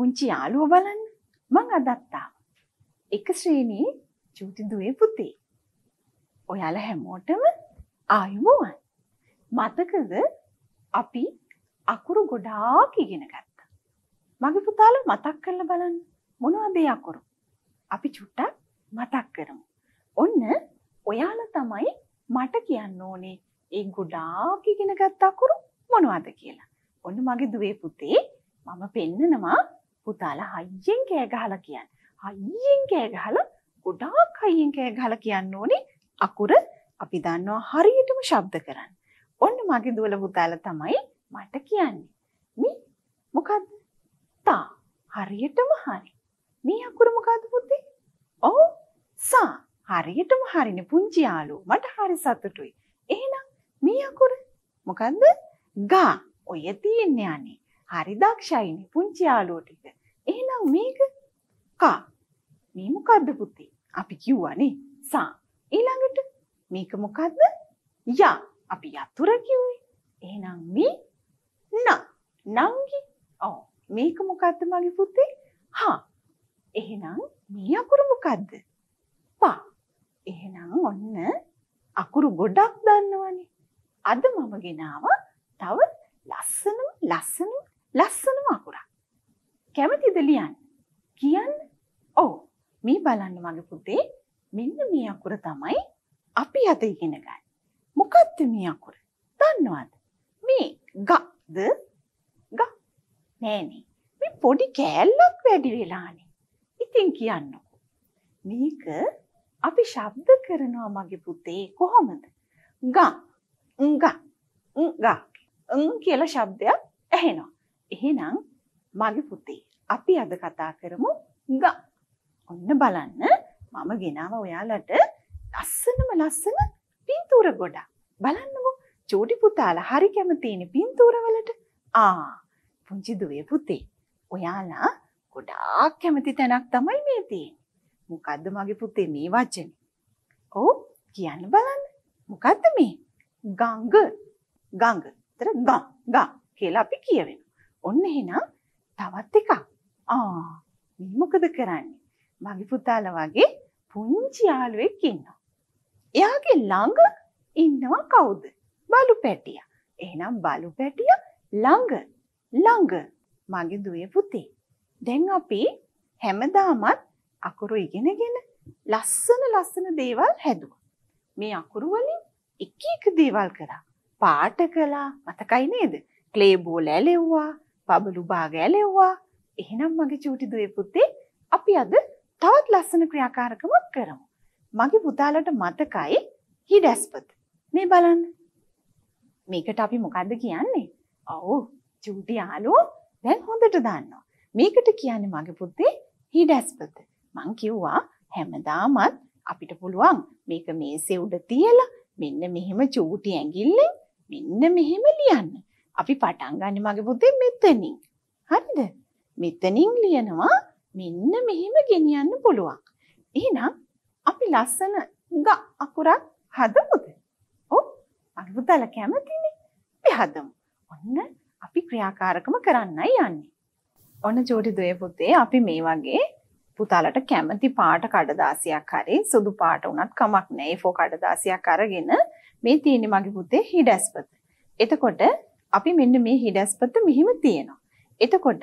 පුංචි යාළුව බලන්න මං අදත්තා. එක ශ්‍රේණී චූතිදුවේ පුතේ. ඔයාල හැමෝටම ආයුමුවන්. මතකද අපි අකුරු ගොඩාක් ඉගෙන ගත්තා. මගේ පුතාල මතක් කරලා බලන්න මොනවද ඒ අකුරු? අපි චුට්ටක් මතක් කරමු. ඔන්න ඔයාලා තමයි මට කියන්න ඕනේ ඒ ගොඩාක් ඉගෙන ගත්ත අකුරු මොනවද කියලා. ඔන්න මගේ දුවේ පුතේ මම පෙන්නනවා පුතාල හයියෙන් කෑ ගහලා කියන්න. හයියෙන් කෑ ගහලා ගොඩාක් හයියෙන් කෑ ගහලා කියන්න ඕනේ අකුර අපි දන්නවා හරියටම ශබ්ද කරන්න. ඔන්න මගේ දුවල පුතාල තමයි මට කියන්නේ. මේ මොකද්ද? තා. හරියටම හරි. මේ අකුර මොකද්ද පුතේ? ඔව් සා. හරියටම හරිනේ පුංචි යාළුවෝ. මට හරි සතුටුයි. එහෙනම් මේ අකුර මොකද්ද? ගා. ඔය තියන්නේ අනේ. හරි දක්ෂයිනේ පුංචි යාළුවෝ ටික. එහෙනම් මේක කා මේ මොකද්ද පුතේ? අපි කිව්වනේ සා. ඊළඟට මේක මොකද්ද? යා. අපි යතුර කිව්වේ. එහෙනම් මේ න නංගි. ඔව්. මේක මොකද්ද මගේ පුතේ? හා. එහෙනම් මේ අකුර මොකද්ද? පා. එහෙනම් ඔන්න අකුරු ගොඩක් දන්නවනේ. අද මම ගෙනාවා තව ලස්සනම ලස්සනම ලස්සනම අකුරක්. කැමතිද ලියන්න කියන්න ඔව මේ බලන්න මගේ පුතේ මෙන්න මේ අකුර තමයි අපි අද ඉගෙන ගන්න මොකක්ද මේ අකුර දන්නවාද මේ ගද ග නෑනේ මේ පොඩි කෑල්ලක් වැඩි වෙලානේ ඉතින් කියන්නකෝ මේක අපි ශබ්ද කරනවා මගේ පුතේ කොහොමද ග ග ග කියලා ශබ්දයක් ඇහෙනවා එහෙනම් මගේ පුතේ. අපි අද කතා කරමු ගා. ඔන්න බලන්න මම ගෙනාව ඔයාලට ලස්සනම ලස්සන පින්තූර ගොඩක්. බලන්නකෝ චෝටි පුතාලා හරි කැමතිනේ පින්තූරවලට. ආ පුංචි දුවේ පුතේ. ඔයාලා ගොඩාක් කැමති තැනක් තමයි මේ තියෙන්නේ. මොකද්ද මගේ පුතේ මේ වචනේ? ඔව් කියන්න බලන්න. මොකද්ද මේ? ගංග ගංග. ඒතර ගං ගං කියලා අපි කියවෙනවා. ඔන්න එහෙනම් තවත් එකක් ආ මේ මොකද කරන්නේ මගේ පුතාලා වගේ පුංචි යාළුවෙක් ඉන්නවා එයාගේ ළඟ ඉන්නවා කවුද බලු පැටියා එහෙනම් බලු පැටියා ළඟ ළඟ මගේ දුවේ පුතේ දැන් අපි හැමදාමත් අකුරු ඉගෙනගෙන ලස්සන ලස්සන දේවල් හැදුවා මේ අකුරු වලින් එක එක දේවල් කරා පාට කළා මතකයි නේද ක්ලේ බෝල ඇලෙව්වා බබලු භාගය ලෙව්වා. එහෙනම් මගේ චූටි දුවේ පුතේ අපි අද තවත් ලස්සන ක්‍රියාකාරකමක් කරමු. මගේ පුතාලට මතකයි හිඩැස්පත. මේ බලන්න. මේකට අපි මොකද්ද කියන්නේ? ඔව් චූටි යාළුවෝ දැන් හොඳට දන්නවා. මේකට කියන්නේ මගේ පුතේ හිඩැස්පත. මං කිව්වා හැමදාමත් අපිට පුළුවන් මේක මේසේ උඩ තියලා මෙන්න මෙහෙම චූටි ඇඟිල්ලෙන් මෙන්න මෙහෙම ලියන්න. අපි පටන් ගන්න මගේ පුතේ මෙතනින්. හරිද? මෙතනින් ලියනවා මෙන්න මෙහෙම ගෙනියන්න පුළුවන්. එහෙනම් අපි ලස්සන ග අකුරක් හදමුද? ඔව්. අනුබුදල කැමතිනේ. අපි හදමු. ඔන්න අපි ක්‍රියාකාරකම කරන්නයි යන්නේ. ඔන්න ජෝඩි දෙය පුතේ අපි මේ වගේ පුතාලට කැමති පාට කඩදාසියක් හරි සුදු පාට වුණත් කමක් නැහැ. ඒ ෆෝ කඩදාසියක් අරගෙන මේ තියෙන්නේ මගේ පුතේ හිඩැස්පත. එතකොට අපි මෙන්න මේ හිඩැස්පත මෙහිම තියෙනවා. එතකොට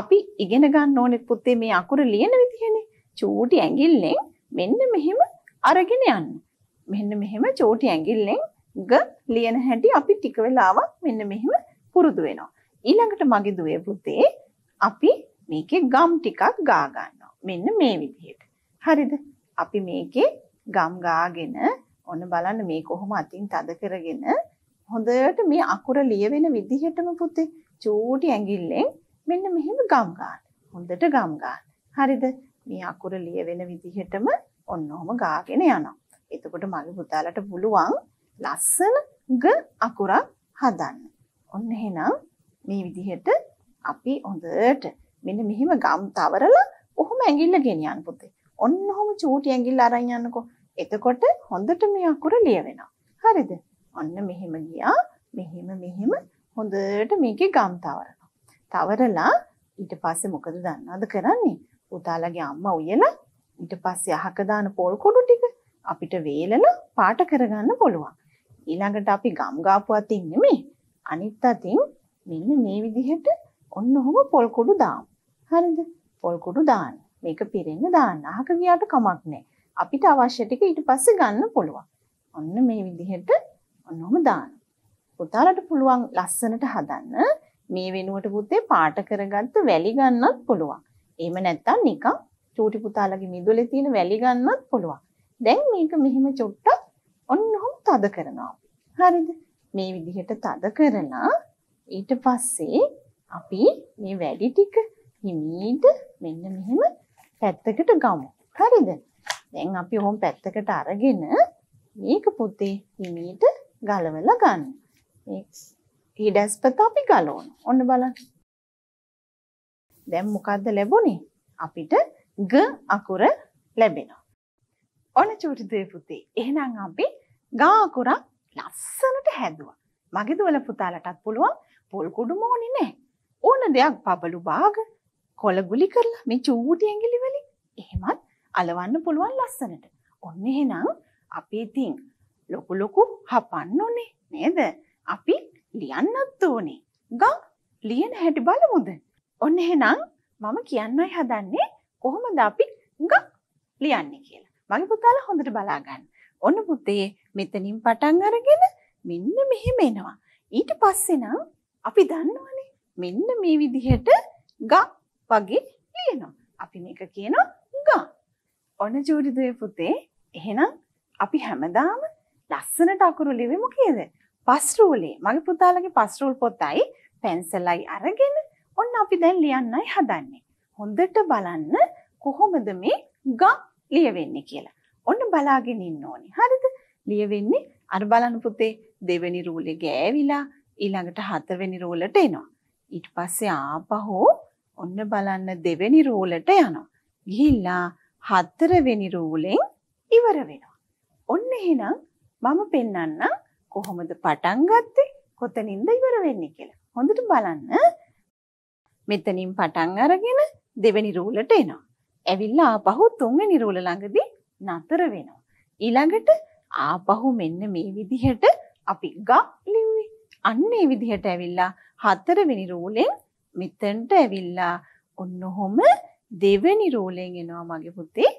අපි ඉගෙන ගන්න ඕනෙත් පුතේ මේ අකුර ලියන විදිහනේ. චූටි ඇඟිල්ලෙන් මෙන්න මෙහෙම අරගෙන යන්න. මෙන්න මෙහෙම චූටි ඇඟිල්ලෙන් ග ලියන හැටි අපි ටික වෙලාවක් මෙන්න මෙහෙම පුරුදු වෙනවා. ඊළඟට මගේ දුවේ පුතේ අපි මේකේ ගම් ටිකක් ගා ගන්නවා. මෙන්න මේ විදිහට. හරිද? අපි මේකේ ගම් ගාගෙන ඔන්න බලන්න මේ කොහොම අතින් තද කරගෙන හොඳට මේ අකුර ලියවෙන විදිහටම පුතේ චූටි ඇඟිල්ලෙන් මෙන්න මෙහෙම ගම් ගන්න. හොඳට ගම් ගන්න. හරිද? මේ අකුර ලියවෙන විදිහටම ඔන්නෝම ගාගෙන යනවා. එතකොට මගේ පුතාලට පුළුවන් ලස්සන ග අකුරක් හදන්න. ඔන්න එහෙනම් මේ විදිහට අපි හොඳට මෙන්න මෙහෙම ගම් තවරලා ඔහොම ඇඟිල්ල ගෙනියන්න පුතේ. ඔන්න ඔහොම චූටි ඇඟිල්ල අරන් යන්නකෝ. එතකොට හොඳට මේ අකුර ලියවෙනවා. හරිද? ඔන්න මෙහෙම ගියා මෙහෙම මෙහෙම හොඳට මේකේ ගම් තවරනවා. තවරලා ඊට පස්සේ මොකද දන්නවද කරන්නේ? පුතාලගේ අම්මා උයලා ඊට පස්සේ අහක දාන පොල් කොඩු ටික අපිට වේලලා පාට කරගන්න පුළුවන්. ඊළඟට අපි ගම් ගාපු අතින් නෙමෙයි අනිත් අතින් මෙන්න මේ විදිහට ඔන්න ඔහොම පොල් කොඩු දාමු. හරිද? පොල් කොඩු දාන්න. මේක පිරෙන්න දාන්න. අහක ගියාට කමක් නැහැ. අපිට අවශ්‍ය ටික ඊට පස්සේ ගන්න පුළුවන්. ඔන්න මේ විදිහට ඔන්නෝම දාන. පුතාලට පුළුවන් ලස්සනට හදන්න මේ වෙනුවට පුතේ පාට කරගත්ත වැලි ගන්නත් පුළුවන්. එහෙම නැත්තම් නිකන් චූටි පුතාලගේ මිදුලේ තියෙන වැලි ගන්නත් පුළුවන්. දැන් මේක මෙහෙම චුට්ටක් ඔන්නෝම තද කරනවා. හරිද? මේ විදිහට තද කරලා ඊට පස්සේ අපි මේ වැලි ටික හිමීට මෙන්න මෙහෙම පැත්තකට ගමු. හරිද? දැන් අපි ඔහොම පැත්තකට අරගෙන මේක පුතේ හිමීට ගලවලා ගන්න. ඊඩැස්පත අපි ගලවන. ඔන්න බලන්න. දැන් මොකද්ද ලැබුණේ? අපිට ග අකුර ලැබෙනවා. ඔන්න චූටිදේ පුතේ. එහෙනම් අපි ගා අකුරක් ලස්සනට හැදුවා. මගේ දුවල පුතාලටත් පුළුවන් පොල් කුඩු මොනේ නැහැ. ඕන දෙයක් බබලු බාග කොළගුලි කරලා මේ චූටි ඇඟිලි වලින් එහෙමත් අලවන්න පුළුවන් ලස්සනට. ඔන්න එහෙනම් අපි ඉතින් ලොකු ලොකු හපන්න ඕනේ නේද? අපි ලියන්නත් ඕනේ. ගා ලියන හැටි බලමුද? ඔන්න එහෙනම් මම කියන්නයි හදන්නේ කොහොමද අපි ගා ලියන්නේ කියලා. මගේ පුතාලා හොඳට බලා ගන්න. ඔන්න පුතේ මෙතනින් පටන් අරගෙන මෙන්න මෙහෙම එනවා. ඊට පස්සේ නම් අපි දන්නවනේ මෙන්න මේ විදිහට ගා වගේ ලියනවා. අපි මේක කියනවා ගා. ඔන්න ජෝඩිදුවේ පුතේ එහෙනම් අපි හැමදාම ලස්සනට අකුරු ලිවමු කියද. පස්රූලේ මගේ පුතාලගේ පස්රූල් පොතයි පැන්සලයි අරගෙන ඔන්න අපි දැන් ලියන්නයි හදන්නේ. හොඳට බලන්න කොහොමද මේ ග ලියවෙන්නේ කියලා. ඔන්න බලාගෙන ඉන්න ඕනි. හරිද? ලියවෙන්නේ අර බලන්න පුතේ දෙවෙනි රූලේ ගෑවිලා ඊළඟට හතරවෙනි රූලට එනවා. ඊට පස්සේ ආපහු ඔන්න බලන්න දෙවෙනි රූලට යනවා. ගිහිල්ලා හතරවෙනි රූලෙන් ඉවර වෙනවා. ඔන්න එහෙනම් මම පෙන්වන්න කොහොමද පටන් ගත්තේ කොතනින්ද ඉවර වෙන්නේ කියලා. හොඳට බලන්න. මෙතනින් පටන් අරගෙන දෙවෙනි රූලට එනවා. ඇවිල්ලා ආපහු තුන්වෙනි රූල ළඟදී නතර වෙනවා. ඊළඟට ආපහු මෙන්න මේ විදිහට අපි ග ලිව්වේ. අන්න ඒ විදිහට ඇවිල්ලා හතරවෙනි රූලෙන් මෙතෙන්ට ඇවිල්ලා ඔන්නඔහම දෙවෙනි රූලෙන් එනවා මගේ පුතේ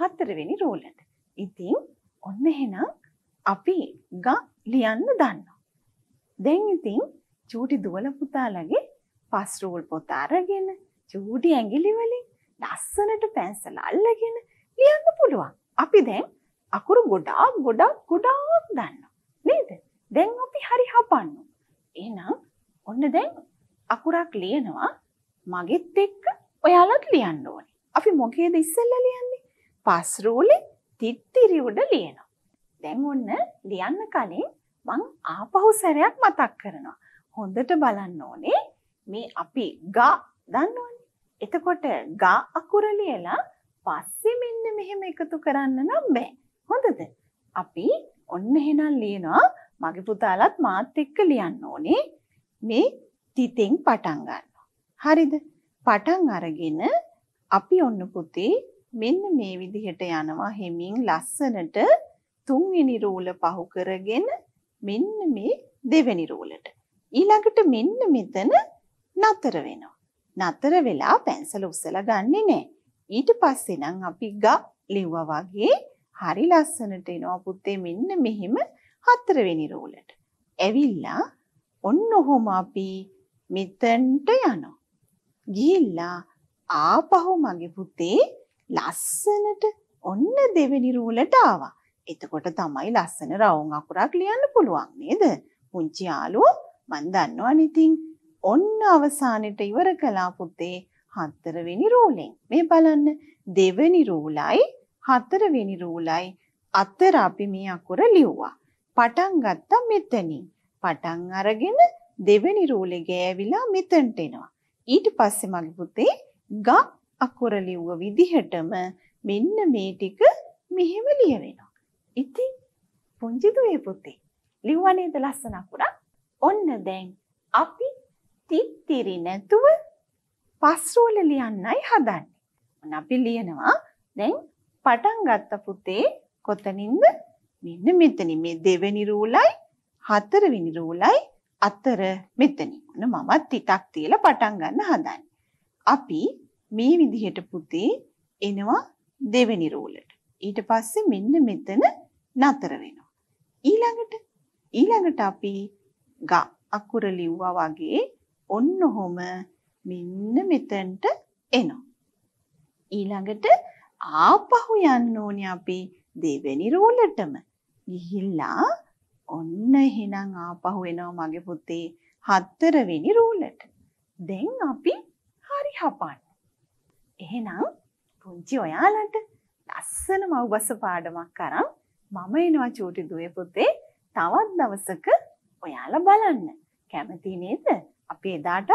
හතරවෙනි රූලට. ඉතින් ඔන්න එහෙනම් අපි ග ලියන්න දන්නවා. දැන් ඉතින් චූටි දුවල පුතාලගේ පස් රූල් පොත අරගෙන චූටි ඇඟිලි වලින් ලස්සනට පැන්සල අල්ලගෙන ලියන්න පුළුවන්. අපි දැන් අකුරු ගොඩාක් ගොඩාක් ගොඩාක් දන්නවා. නේද? දැන් අපි හරි හපන්න. එහෙනම් ඔන්න දැන් අකුරක් ලියනවා මගෙත් එක්ක ඔයාලත් ලියන්න ඕනේ. අපි මොකේද ඉස්සෙල්ලා ලියන්නේ? පස් රූලේ තිත්තිරි උඩ ලියනවා. දැන් ඔන්න ලියන්න කලින් මං ආපහු සැරයක් මතක් කරනවා. හොඳට බලන්න ඕනේ මේ අපි ගා දන්නවනේ. එතකොට ගා අකුර ලියලා පස්සේ මෙන්න මෙහෙම එකතු කරන්න නම් බෑ. හොඳද? අපි ඔන්න එහෙනම් ලියනවා මගේ පුතාලත් මාත් එක්ක ලියන්න ඕනේ මේ තිතෙන් පටන් ගන්නවා. හරිද? පටන් අරගෙන අපි ඔන්න පුතේ මෙන්න මේ විදිහට යනවා හෙමින් ලස්සනට තුන්වෙනි රූල පහු කරගෙන මෙන්න මේ දෙවෙනි රූලට. ඊළඟට මෙන්න මෙතන නතර වෙනවා. නතර වෙලා පැන්සල උස්සලා ගන්නෙ නෑ. ඊට පස්සේ නම් අපි ග ලිව්වා වගේ හරි ලස්සනට එනවා පුතේ මෙන්න මෙහෙම හතරවෙනි රූලට. ඇවිල්ලා ඔන්න ඔහොම අපි මෙතෙන්ට යනවා. ගිහිල්ලා ආපහු මගේ පුතේ ලස්සනට ඔන්න දෙවෙනි රූලට ආවා. එතකොට තමයි ලස්සන රවුම් අකුරක් ලියන්න පුළුවන් නේද? පුංචි යාළුවෝ මන් දන්නවනේ ඉතින්. ඔන්න අවසානෙට ඉවර කළා පුතේ හතරවෙනි රූලෙන්. මේ බලන්න දෙවෙනි රූලයි හතරවෙනි රූලයි අතර අපි මේ අකුර ලිව්වා. පටන් ගත්තා මෙතනින්. පටන් අරගෙන දෙවෙනි රූලේ ගෑවිලා මෙතනට එනවා. ඊට පස්සේ මගේ පුතේ ග අකුර ලිව්ව විදිහටම මෙන්න මේ ටික මෙහෙම ලියවෙනවා. ඉතින් පුංචි දුවේ පුතේ ලිව්වා නේද ලස්සන අකුරක්? ඔන්න දැන් අපි තිත්තිරි නැතුව පස්රෝල ලියන්නයි හදන්නේ. ඔන්න අපි ලියනවා දැන් පටන් ගත්ත පුතේ කොතනින්ද? මෙන්න මෙතනින් මේ දෙවෙනි රූලයි හතරවෙනි රූලයි අතර මෙතනින්. ඔන්න මමත් තිතක් තියලා පටන් ගන්න හදන්නේ. අපි මේ විදිහට පුතේ එනවා දෙවෙනි රූලට. ඊට පස්සේ මෙන්න මෙතන නතර වෙනවා. ඊළඟට ඊළඟට අපි ග අකුර ලිව්වා වගේ ඔන්න ඔහොම මෙන්න මෙතෙන්ට එනවා. ඊළඟට ආපහු යන්න ඕනේ අපි දෙවෙනි රෝලටම. ගිහිල්ලා ඔන්න එහෙනම් ආපහු එනවා මගේ පුතේ හතරවෙනි රෝලට. දැන් අපි හරි හපන්න. එහෙනම් පුංචි ඔයාලට ලස්සන මව්බස පාඩමක් කරන් මම එනවා චූටි දුවේ පුතේ තවත් දවසක ඔයාලා බලන්න. කැමති නේද? අපි එදාටත්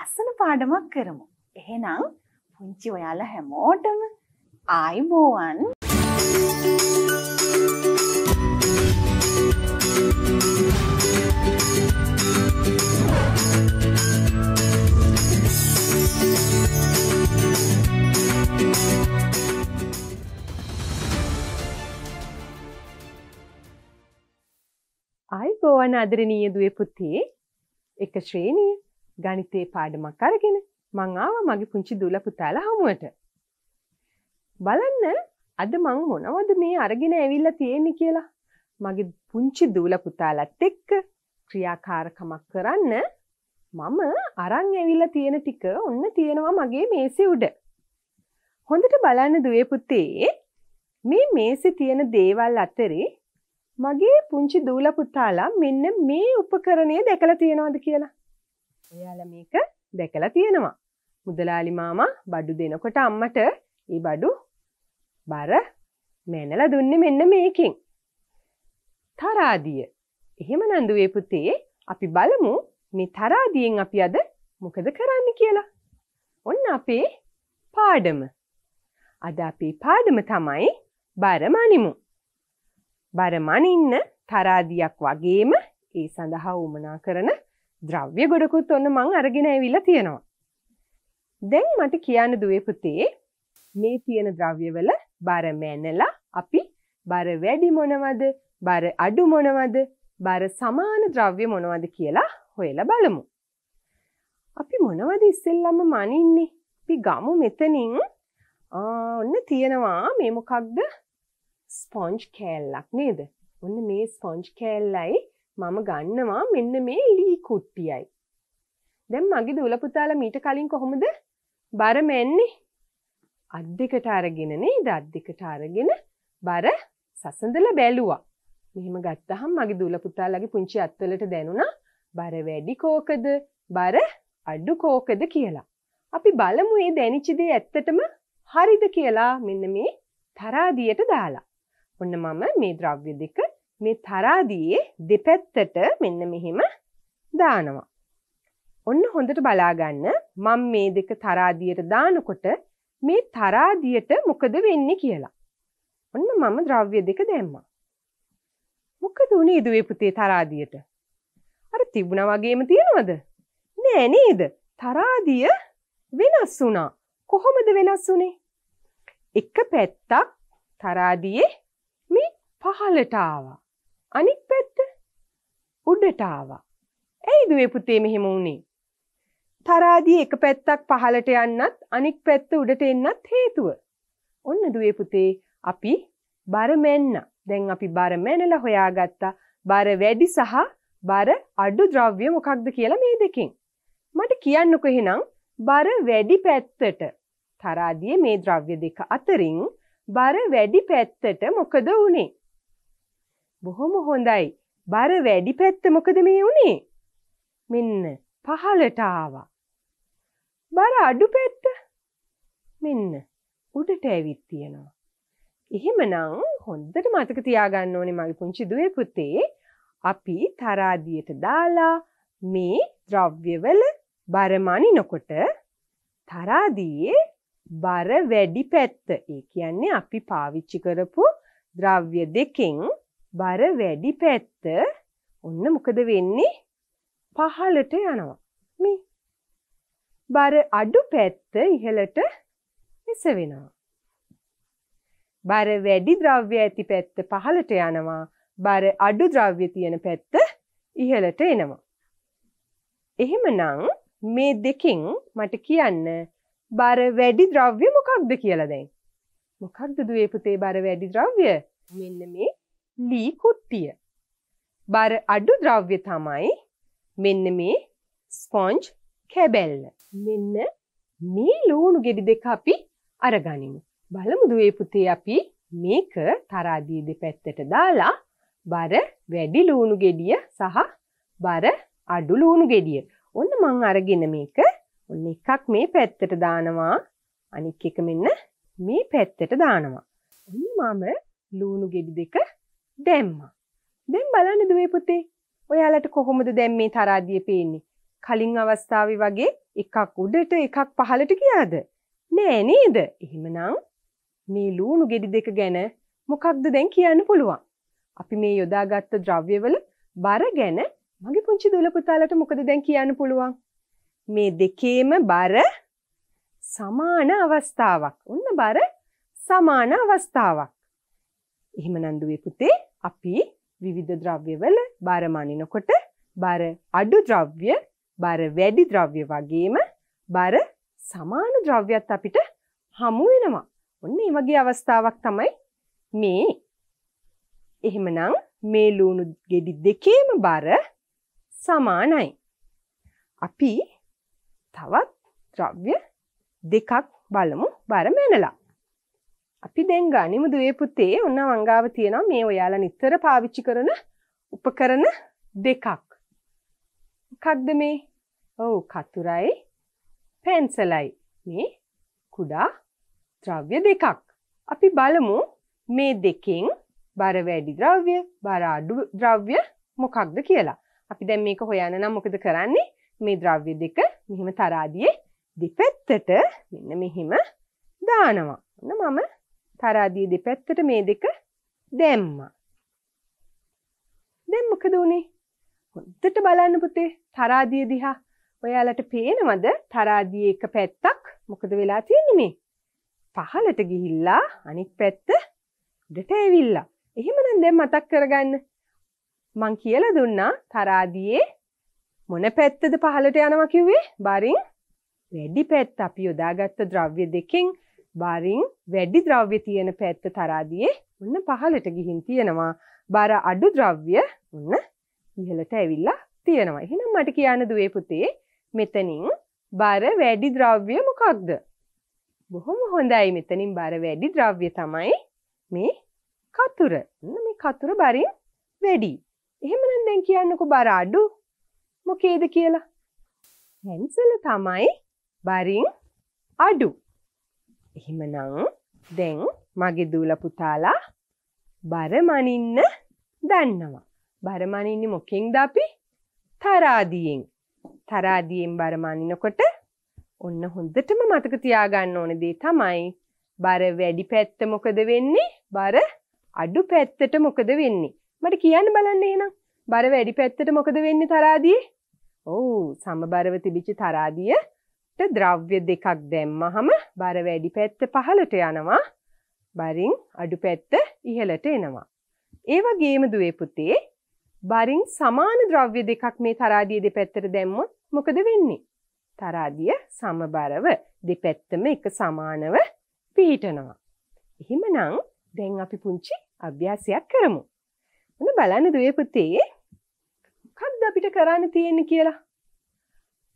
ලස්සන පාඩමක් කරමු. එහෙනම් පුංචි ඔයාලා හැමෝටම ආයිබෝවන්. Thank you. සෝවන් ආදරණීය දුවේ පුතේ එක ශ්‍රේණිය ගණිතේ පාඩමක් අරගෙන මං ආවා මගේ පුංචි දුවලා පුතාලා හමුවට. බලන්න අද මං මොනවද මේ අරගෙන ඇවිල්ලා තියෙන්නේ කියලා. මගේ පුංචි දුවලා පුතාලත් එක්ක ක්‍රියාකාරකමක් කරන්න මම අරන් ඇවිල්ලා තියෙන ටික ඔන්න තියෙනවා මගේ මේසේ උඩ. හොඳට බලන්න දුවේ පුතේ මේ මේසේ තියෙන දේවල් අතරේ මගේ පුංචි දූල පුතාලා මෙන්න මේ උපකරණය දැකලා තියෙනවද කියලා. ඔයාලා මේක දැකලා තියෙනවා. මුදලාලි මාමා බඩු දෙනකොට අම්මට ඒ බඩු බර මැනලා දුන්නේ මෙන්න මේකෙන්. තරාදිය. එහෙම නන්දුවේ පුතේ අපි බලමු මේ තරාදියෙන් අපි අද මොකද කරන්න කියලා. ඔන්න අපේ පාඩම. අද අපේ පාඩම තමයි බර මනිමු. බර මනින්න තරාදියක් වගේම ඒ සඳහා උමනා කරන ද්‍රව්‍ය ගොඩකුත් ඔන්න මං අරගෙන ඇවිල්ලා තියෙනවා. දැන් මට කියන්න දුවේ පුතේ මේ තියෙන ද්‍රව්‍යවල බර මැනලා අපි බර වැඩි මොනවද බර අඩු මොනවද බර සමාන ද්‍රව්‍ය මොනවද කියලා හොයලා බලමු. අපි මොනවද ඉස්සෙල්ලම මනින්නේ? අපි ගමු මෙතනින් ඔන්න තියෙනවා මේ මොකක්ද ස්පොන්ජ් කෑල්ලක් නේද ඔන්න මේ ස්පොන්ජ් කෑල්ලයි මම ගන්නවා මෙන්න මේ ලී කුට්ටියයි දැන් මගේ දුලපුතාල මීට කලින් කොහොමද බර මෙන්නේ අත් දෙකට අරගෙන නේද අත් දෙකට අරගෙන බර සසඳලා බැලුවා මෙහෙම ගත්තහම මගේ දුලපුතාලගේ පුංචි අත්වලට දැනුණා බර වැඩි කෝකද බර අඩු කෝකද කියලා අපි බලමු මේ දැනිච්ච දේ ඇත්තටම හරිද කියලා මෙන්න මේ තරාදියට දාලා ඔන්න මම මේ ද්‍රව්‍ය දෙක මේ තරාදියේ දෙපැත්තට මෙන්න මෙහෙම දානවා. ඔන්න හොඳට බලාගන්න මම මේ දෙක තරාදියට දානකොට මේ තරාදියට මොකද වෙන්නේ කියලා. ඔන්න මම ද්‍රව්‍ය දෙක දැම්මා. මොකද උනේ ඉදුවේ පුතේ තරාදියට? අර තිබුණා වගේම තියනවද? නෑ නේද? තරාදිය වෙනස් වුණා. කොහොමද වෙනස් වුනේ? එක පැත්තක් තරාදියේ මේ පහලට ආවා. අනිත් පැත්ත උඩට ආවා. ඇයිද මේ පුතේ මෙහෙම වුනේ? තරාදී එක පැත්තක් පහලට යන්නත් අනිත් පැත්ත උඩට එන්නත් හේතුව. ඔන්න දුවේ පුතේ අපි බර මෙන්න. දැන් අපි බර මෙනලා හොයාගත්තා. බර වැඩි සහ බර අඩු ද්‍රව්‍ය මොකක්ද කියලා මේ දෙකෙන්. මට කියන්නකො එහෙනම් බර වැඩි පැත්තට තරාදියේ මේ ද්‍රව්‍ය දෙක අතරින් බර වැඩි පැත්තට මොකද වුනේ? බොහොම හොඳයි. බර වැඩි පැත්ත මොකද මේ වුනේ? මෙන්න පහළට ආවා. බර අඩු පැත්ත මෙන්න උඩට ඇවිත් තියෙනවා. එහෙමනම් හොඳට මතක තියාගන්න ඕනේ මගේ පුංචි දුවේ පුතේ අපි තරාදියට දාලා මේ ද්‍රව්‍යවල බර මනිනකොට තරාදියේ බර වැඩි පැත්ත. ඒ කියන්නේ අපි පාවිච්චි කරපු ද්‍රව්‍ය දෙකෙන් බර වැඩි පැත්ත ඔන්න මොකද වෙන්නේ? පහළට යනවා. මේ බර අඩු පැත්ත ඉහළට එසවෙනවා. බර වැඩි ද්‍රව්‍ය ඇති පැත්ත පහළට යනවා. බර අඩු ද්‍රව්‍ය තියෙන පැත්ත ඉහළට එනවා. එහෙමනම් මේ දෙකෙන් මට කියන්න බර වැඩි ද්‍රව්‍ය මොකක්ද කියලා දැන්. මොකක්ද දුවේ පුතේ බර වැඩි ද්‍රව්‍ය? මෙන්න මේ ලී කුට්ටිය. බර අඩු ද්‍රව්‍ය තමයි මෙන්න මේ ස්පොන්ජ් කැබැල්ල. මෙන්න මේ ලුණු ගෙඩි දෙක අපි අරගනිමු. බලමු දුවේ පුතේ අපි මේක තරාදී දෙපැත්තට දාලා බර වැඩි ලුණු ගෙඩිය සහ බර අඩු ලුණු ගෙඩිය. ඔන්න මං අරගෙන මේක ඔන්න එකක් මේ පැත්තට දානවා අනික් එක මෙන්න මේ පැත්තට දානවා. ඔන්න මම ලූණු ගෙඩි දෙක දැම්මා. දැන් බලන්නද මේ පුතේ? ඔයාලට කොහොමද දැන් මේ තරාදිය පේන්නේ? කලින් අවස්ථාවේ වගේ එකක් උඩට එකක් පහළට ගියාද? නෑ නේද? එහෙමනම් මේ ලූණු ගෙඩි දෙක ගැන මොකක්ද දැන් කියන්න පුළුවන්? අපි මේ යොදාගත්ත ද්‍රව්‍යවල බර ගැන මගේ පුංචි දුල පුතාලට මොකද දැන් කියන්න පුළුවන්? මේ දෙකේම බර සමාන අවස්ථාවක්. ඔන්න බර සමාන අවස්ථාවක්. එහෙම නන්දුවේ පුතේ අපි විවිධ ද්‍රව්‍යවල බර මනිනකොට බර අඩු ද්‍රව්‍ය, බර වැඩි ද්‍රව්‍ය වගේම බර සමාන ද්‍රව්‍යත් අපිට හමු වෙනවා. ඔන්න මේ වගේ අවස්ථාවක් තමයි මේ. එහෙමනම් මේ ලුණු ගෙඩි දෙකේම බර සමානයි. අපි තවත් ද්‍රව්‍ය දෙකක් බලමු බර මැනලා. අපි දැන් ගනිමු දුවේ පුතේ ඔන්න වංගාව තියෙනවා මේ ඔයාලා නිතර පාවිච්චි කරන උපකරණ දෙකක්. මොකක්ද මේ? ඔව් කතුරයි පෙන්සලයි. මේ කුඩා ද්‍රව්‍ය දෙකක්. අපි බලමු මේ දෙකෙන් බර වැඩි ද්‍රව්‍ය, බර අඩු ද්‍රව්‍ය මොකක්ද කියලා. අපි දැන් මේක හොයන්න නම් මොකද කරන්නේ? මේ ද්‍රව්‍ය දෙක මෙහෙම තරාදියේ දෙපැත්තට මෙන්න මෙහෙම දානවා. ඔන්න මම තරාදියේ දෙපැත්තට මේ දෙක දැම්මා. දැන් මොකද උනේ? හොඳට බලන්න පුතේ තරාදිය දිහා. ඔයාලට පේනවද තරාදියේ එක පැත්තක් මොකද වෙලා තියෙන්නේ මේ? පහළට ගිහිල්ලා අනිත් පැත්ත උඩට ඇවිල්ලා. එහෙමනම් දැන් මතක් කරගන්න. මං කියලා දුන්නා තරාදියේ මොන පැත්තද පහළට යනවා කිව්වේ? බරින් වැඩි පැත්ත අපි යොදාගත්ත ද්‍රව්‍ය දෙකෙන් බරින් වැඩි ද්‍රව්‍ය තියෙන පැත්ත තරාදියේ ඔන්න පහළට ගිහින් තියෙනවා. බර අඩු ද්‍රව්‍ය ඔන්න ඉහළට ඇවිල්ලා තියෙනවා. එහෙනම් මට කියන්න දුවේ පුතේ මෙතනින් බර වැඩි ද්‍රව්‍ය මොකක්ද? බොහොම හොඳයි මෙතනින් බර වැඩි ද්‍රව්‍ය තමයි මේ කතුර. මේ කතුර බරින් වැඩි. එහෙමනම් දැන් කියන්නකො බර අඩු මොකේද කියලා. පැන්සල තමයි බරින් අඩු. එහෙමනං දැන් මගේ දූල පුතාලා බරමනින්න දන්නවා. බරමනින්න මොකෙන්ද අපි තරාදියෙන්. තරාදියෙන් බරමනිනකොට ඔන්න හොඳටම මතක තියාගන්න ඕන දේ තමයි බර වැඩි පැත්ත මොකද වෙන්නේ? බර අඩු පැත්තට මොකද වෙන්නේ? මට කියන්න බලන්න එහෙනම්. බර වැඩි පැත්තට මොකද වෙන්නේ තරාදිය? ඔව් සමබරව තිබිච්ච තරාදියට ද්‍රව්‍ය දෙකක් දැම්මහම බර වැඩි පැත්ත පහළට යනවා. බරින් අඩු පැත්ත ඉහළට එනවා. ඒ වගේම දුවේ පුතේ බරින් සමාන ද්‍රව්‍ය දෙකක් මේ තරාදිය දෙපැත්තට දැම්මොත් මොකද වෙන්නේ? තරාදිය සමබරව දෙපැත්තම එක සමානව පිහිටනවා. එහෙමනම් දැන් අපි පුංචි අභ්‍යාසයක් කරමු. ඔන්න බලන්න දුවේ පුතේ මොකක්ද අපිට කරන්න තියෙන්නේ කියලා.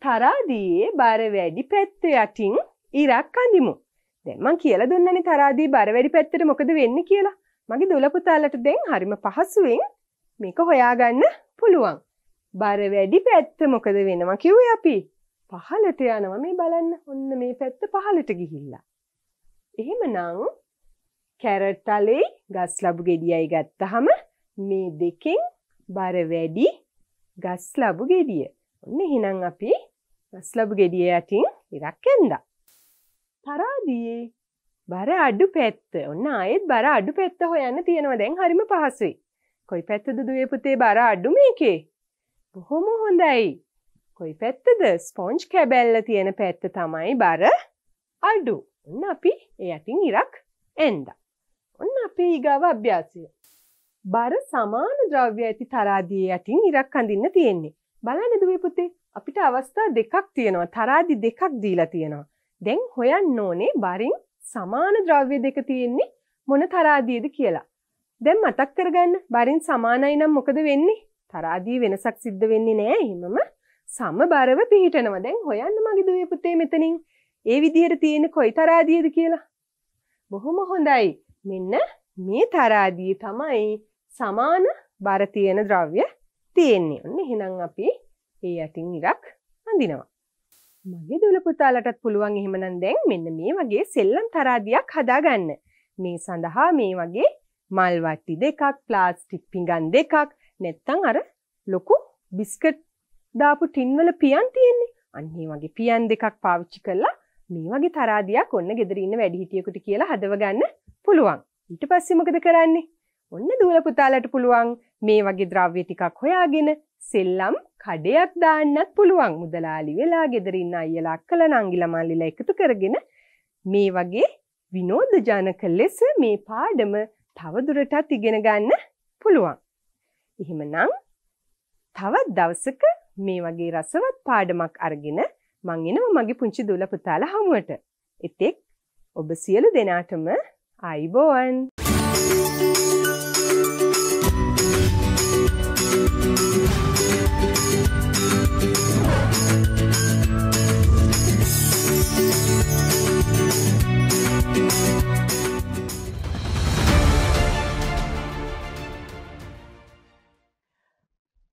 තරාදියේ බර වැඩි පැත්ත යටින් ඉරක් අඳිමු. දැන් මං කියලා දුන්නනේ තරාදියේ බර වැඩි පැත්තට මොකද වෙන්නේ කියලා. මගේ දොළ පුතාලට දැන් හරිම පහසුවෙන් මේක හොයාගන්න පුළුවන්. බර වැඩි පැත්ත මොකද වෙනවා කිව්වේ අපි? පහලට යනවා මේ බලන්න. ඔන්න මේ පැත්ත පහලට ගිහිල්ලා. එහෙමනම් කැරට් තලේ ගස් ලැබු ගෙඩියයි ගත්තහම මේ දෙකෙන් බර වැඩි ගස් ලබු ගෙඩිය. ඔන්න එහෙනම් අපි ගස් ලබු ගෙඩිය යටින් ඉරක් ඇන්දා. තරාදියේ බර අඩු පැත්ත. ඔන්න ආයෙත් බර අඩු පැත්ත හොයන්න තියෙනවා. දැන් හරිම පහසුයි. කොයි පැත්තද දුවේ පුතේ බර අඩු මේකේ? බොහොම හොඳයි. කොයි පැත්තද? ස්පොන්ජ් කැබැල්ල තියෙන පැත්ත තමයි බර අඩු. ඔන්න අපි ඒ යටින් ඉරක් ඇන්දා. ඔන්න අපේ ඊගාව අභ්‍යාසය. බර සමාන ද්‍රව්‍ය ඇති තරාදිය යටින් ඉරක් අඳින්න තියෙන්නේ. බලන්න දුවේ පුතේ අපිට අවස්ථා දෙකක් තියෙනවා. තරාදි දෙකක් දීලා තියෙනවා. දැන් හොයන්න ඕනේ බරින් සමාන ද්‍රව්‍ය දෙක තියෙන්නේ මොන තරාදියද කියලා. දැන් මතක් කරගන්න බරින් සමානයි නම් මොකද වෙන්නේ? තරාදී වෙනසක් සිද්ධ වෙන්නේ නෑ. එහෙමම සමබරව පිහිටනවා. දැන් හොයන්න මගේ දුවේ පුතේ මෙතනින්. ඒ විදිහට තියෙන කොයි තරාදියද කියලා. බොහොම හොඳයි. මෙන්න මේ තරාදී තමයි සමාන බර තියෙන ද්‍රව්‍ය තියෙන්නේ ඔන්න එහෙනම් අපි ඒ අතින් ඉරක් අඳිනවා. මගේ දුල පුතාලටත් පුළුවන් එහෙමනම් දැන් මෙන්න මේ වගේ සෙල්ලම් තරාදියක් හදාගන්න. මේ සඳහා මේ වගේ මල් වට්ටි දෙකක්, ප්ලාස්ටික් පිඟන් දෙකක්, නැත්තම් අර ලොකු බිස්කට් දාපු ටින් වල පියන් තියෙන්නේ. අන්න ඒ වගේ පියන් දෙකක් පාවිච්චි කරලා මේ වගේ තරාදියක් ඔන්න ගෙදර ඉන්න වැඩිහිටියෙකුට කියලා හදව ගන්න පුළුවන්. ඊට පස්සේ මොකද කරන්නේ? ඔන්න දූල පුතාලට පුළුවන් මේ වගේ ද්‍රව්‍ය ටිකක් හොයාගෙන සෙල්ලම් කඩයක් දාන්නත් පුළුවන්. මුදලාලි වෙලා ගෙදර ඉන්න අයියලා අක්කලා නංගිලා මල්ලිලා එකතු කරගෙන මේ වගේ විනෝදජනක ලෙස මේ පාඩම තවදුරටත් ඉගෙන ගන්න පුළුවන්. එහෙමනම් තවත් දවසක මේ වගේ රසවත් පාඩමක් අරගෙන මං එනවා මගේ පුංචි දුවලා පුතාලා හමුවට. එතෙක් ඔබ සියලු දෙනාටම ආයිබෝවන්.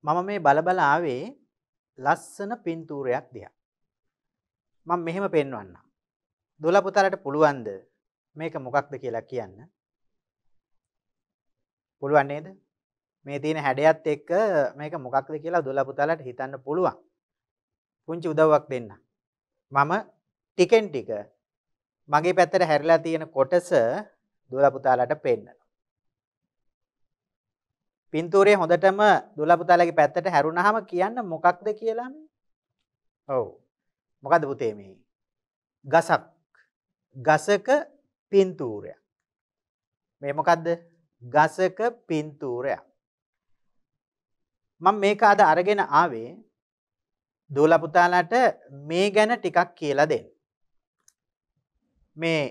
මම මේ බලබල ආවේ ලස්සන පින්තූරයක් දෙයක්. මම මෙහෙම පෙන්වන්න. දොලපුතරට පුළුවන්ද මේක මොකක්ද කියලා කියන්න. පුළුවන් නේද? මේ තියෙන හැඩයත් එක්ක මේක මොකක්ද කියලා දොලපුතරට හිතන්න පුළුවන්. පුංචි උදව්වක් දෙන්න. මම ටිකෙන් ටික මගේ පැත්තට හැරිලා තියෙන කොටස දොලපුතාලට පෙන්නනවා. පින්තූරේ හොඳටම දුලා පුතාලගේ පැත්තට හැරුණාම කියන්න මොකක්ද කියලානේ? ඔව්. මොකද්ද පුතේ මේ? ගසක්. ගසක පින්තූරයක්. මේ මොකද්ද? ගසක පින්තූරයක්. මම මේක අද අරගෙන ආවේ දෝලා පුතාලාට මේ ගැන ටිකක් කියලා දෙන්න. මේ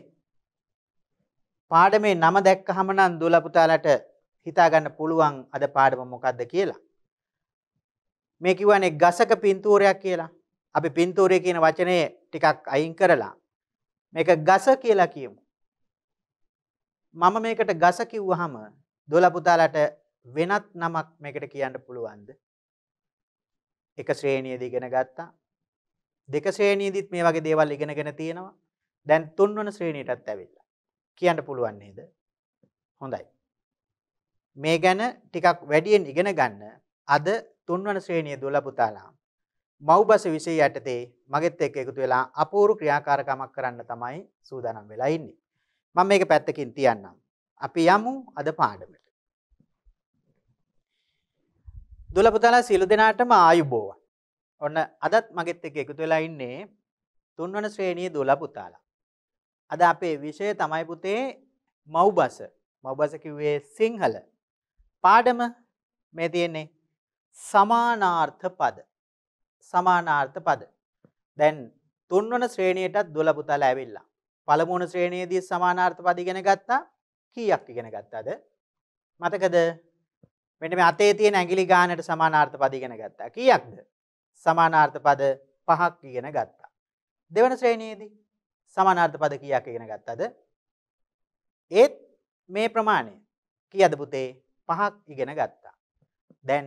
පාඩමේ නම දැක්කහම නම් දෝලා පුතාලාට හිතා ගන්න පුළුවන් අද පාඩම මොකද්ද කියලා. මේ කිව්වනේ ගසක පින්තූරයක් කියලා. අපි පින්තූරය කියන වචනේ ටිකක් අයින් කරලා මේක ගස කියලා කියමු. මම මේකට ගස කිව්වහම දොළ පුතාලට වෙනත් නමක් මේකට කියන්න පුළුවන්ද? එක ශ්‍රේණියේදී ඉගෙන ගත්තා. දෙක ශ්‍රේණියේදීත් මේ වගේ දේවල් ඉගෙනගෙන තියෙනවා. දැන් තුන්වන ශ්‍රේණියටත් ඇවිල්ලා. කියන්න පුළුවන් නේද? හොඳයි. මේ ගැන ටිකක් වැඩියෙන් ඉගෙන ගන්න අද තුන්වන ශ්‍රේණිය දුවලා පුතාලා මව්බස විෂය යටතේ මගෙත් එක්ක එකතු වෙලා අපූර්ව ක්‍රියාකාරකමක් කරන්න තමයි සූදානම් වෙලා ඉන්නේ. මම මේක පැත්තකින් තියන්නම්. අපි යමු අද පාඩමට. දුවලා පුතාලා සියලු දෙනාටම ආයුබෝවන්. ඔන්න අදත් මගෙත් එක්ක එකතු වෙලා ඉන්නේ තුන්වන ශ්‍රේණියේ දුවලා පුතාලා. අද අපේ විෂය තමයි පුතේ මව්බස. මව්බස කිව්වේ සිංහල පාඩම මේ තියෙන්නේ සමානාර්ථ පද. සමානාර්ථ පද. දැන් තුන්වන ශ්‍රේණියටත් දොළ පුතලා ඇවිල්ලා. පළමුවන ශ්‍රේණියේදී සමානාර්ථ පද ඉගෙන ගත්තා. කීයක් ඉගෙන ගත්තාද? මතකද? මෙන්න මේ අතේ තියෙන ඇඟිලි ගානට සමානාර්ථ පද ඉගෙන ගත්තා. කීයක්ද? සමානාර්ථ පද පහක් ඉගෙන ගත්තා. දෙවන ශ්‍රේණියේදී සමානාර්ථ පද කීයක් ඉගෙන ගත්තද? ඒත් මේ ප්‍රමාණය කීයද පුතේ? පහක් ඉගෙන ගත්තා. දැන්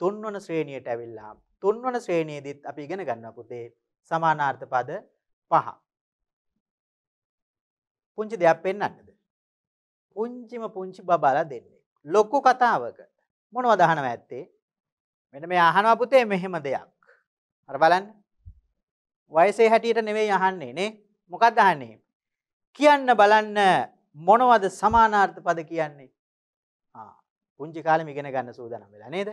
තුන්වන ශ්‍රේණියට ඇවිල්ලා තුන්වන ශ්‍රේණියේදීත් අපි ඉගෙන ගන්න පුතේ සමානාර්ථ පද පහ. පුංචි දෙයක් පෙන්වන්නද? පුංචිම පුංචි බබාලා දෙන්නේ. ලොකු කතාවක මොනවද අහනවා ඇත්තේ? මෙන්න මේ අහනවා පුතේ මෙහෙම දෙයක්. අර බලන්න. වයසේ හැටියට නෙවෙයි අහන්නේ නේ. මොකක්ද අහන්නේ? කියන්න බලන්න මොනවද සමානාර්ථ පද කියන්නේ? පුංචි කාලෙම ඉගෙන ගන්න සූදානම් වෙලා නේද?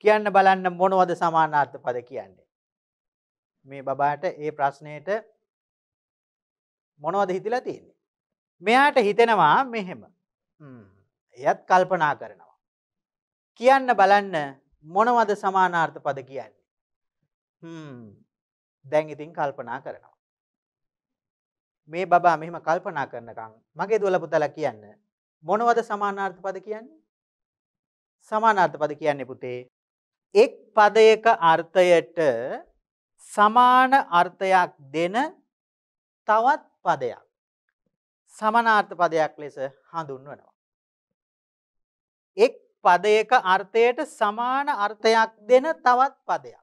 කියන්න බලන්න මොනවද සමානාර්ථ පද කියන්නේ? මේ බබාට ඒ ප්‍රශ්නෙට මොනවද හිතලා තියෙන්නේ? මෙයාට හිතෙනවා මෙහෙම. එයත් කල්පනා කරනවා. කියන්න බලන්න මොනවද සමානාර්ථ පද කියන්නේ? හ්ම්. දැන් ඉතින් කල්පනා කරනවා. මේ බබා මෙහෙම කල්පනා කරනකම් මගේ දුවල පුතලා කියන්න මොනවද සමානාර්ථ පද කියන්නේ? සමානාර්ථ පද කියන්නේ පුතේ එක් පදයක අර්ථයට සමාන අර්ථයක් දෙන තවත් පදයක් සමානාර්ථ පදයක් ලෙස හඳුන්වනවා. එක් පදයක අර්ථයට සමාන අර්ථයක් දෙන තවත් පදයක්.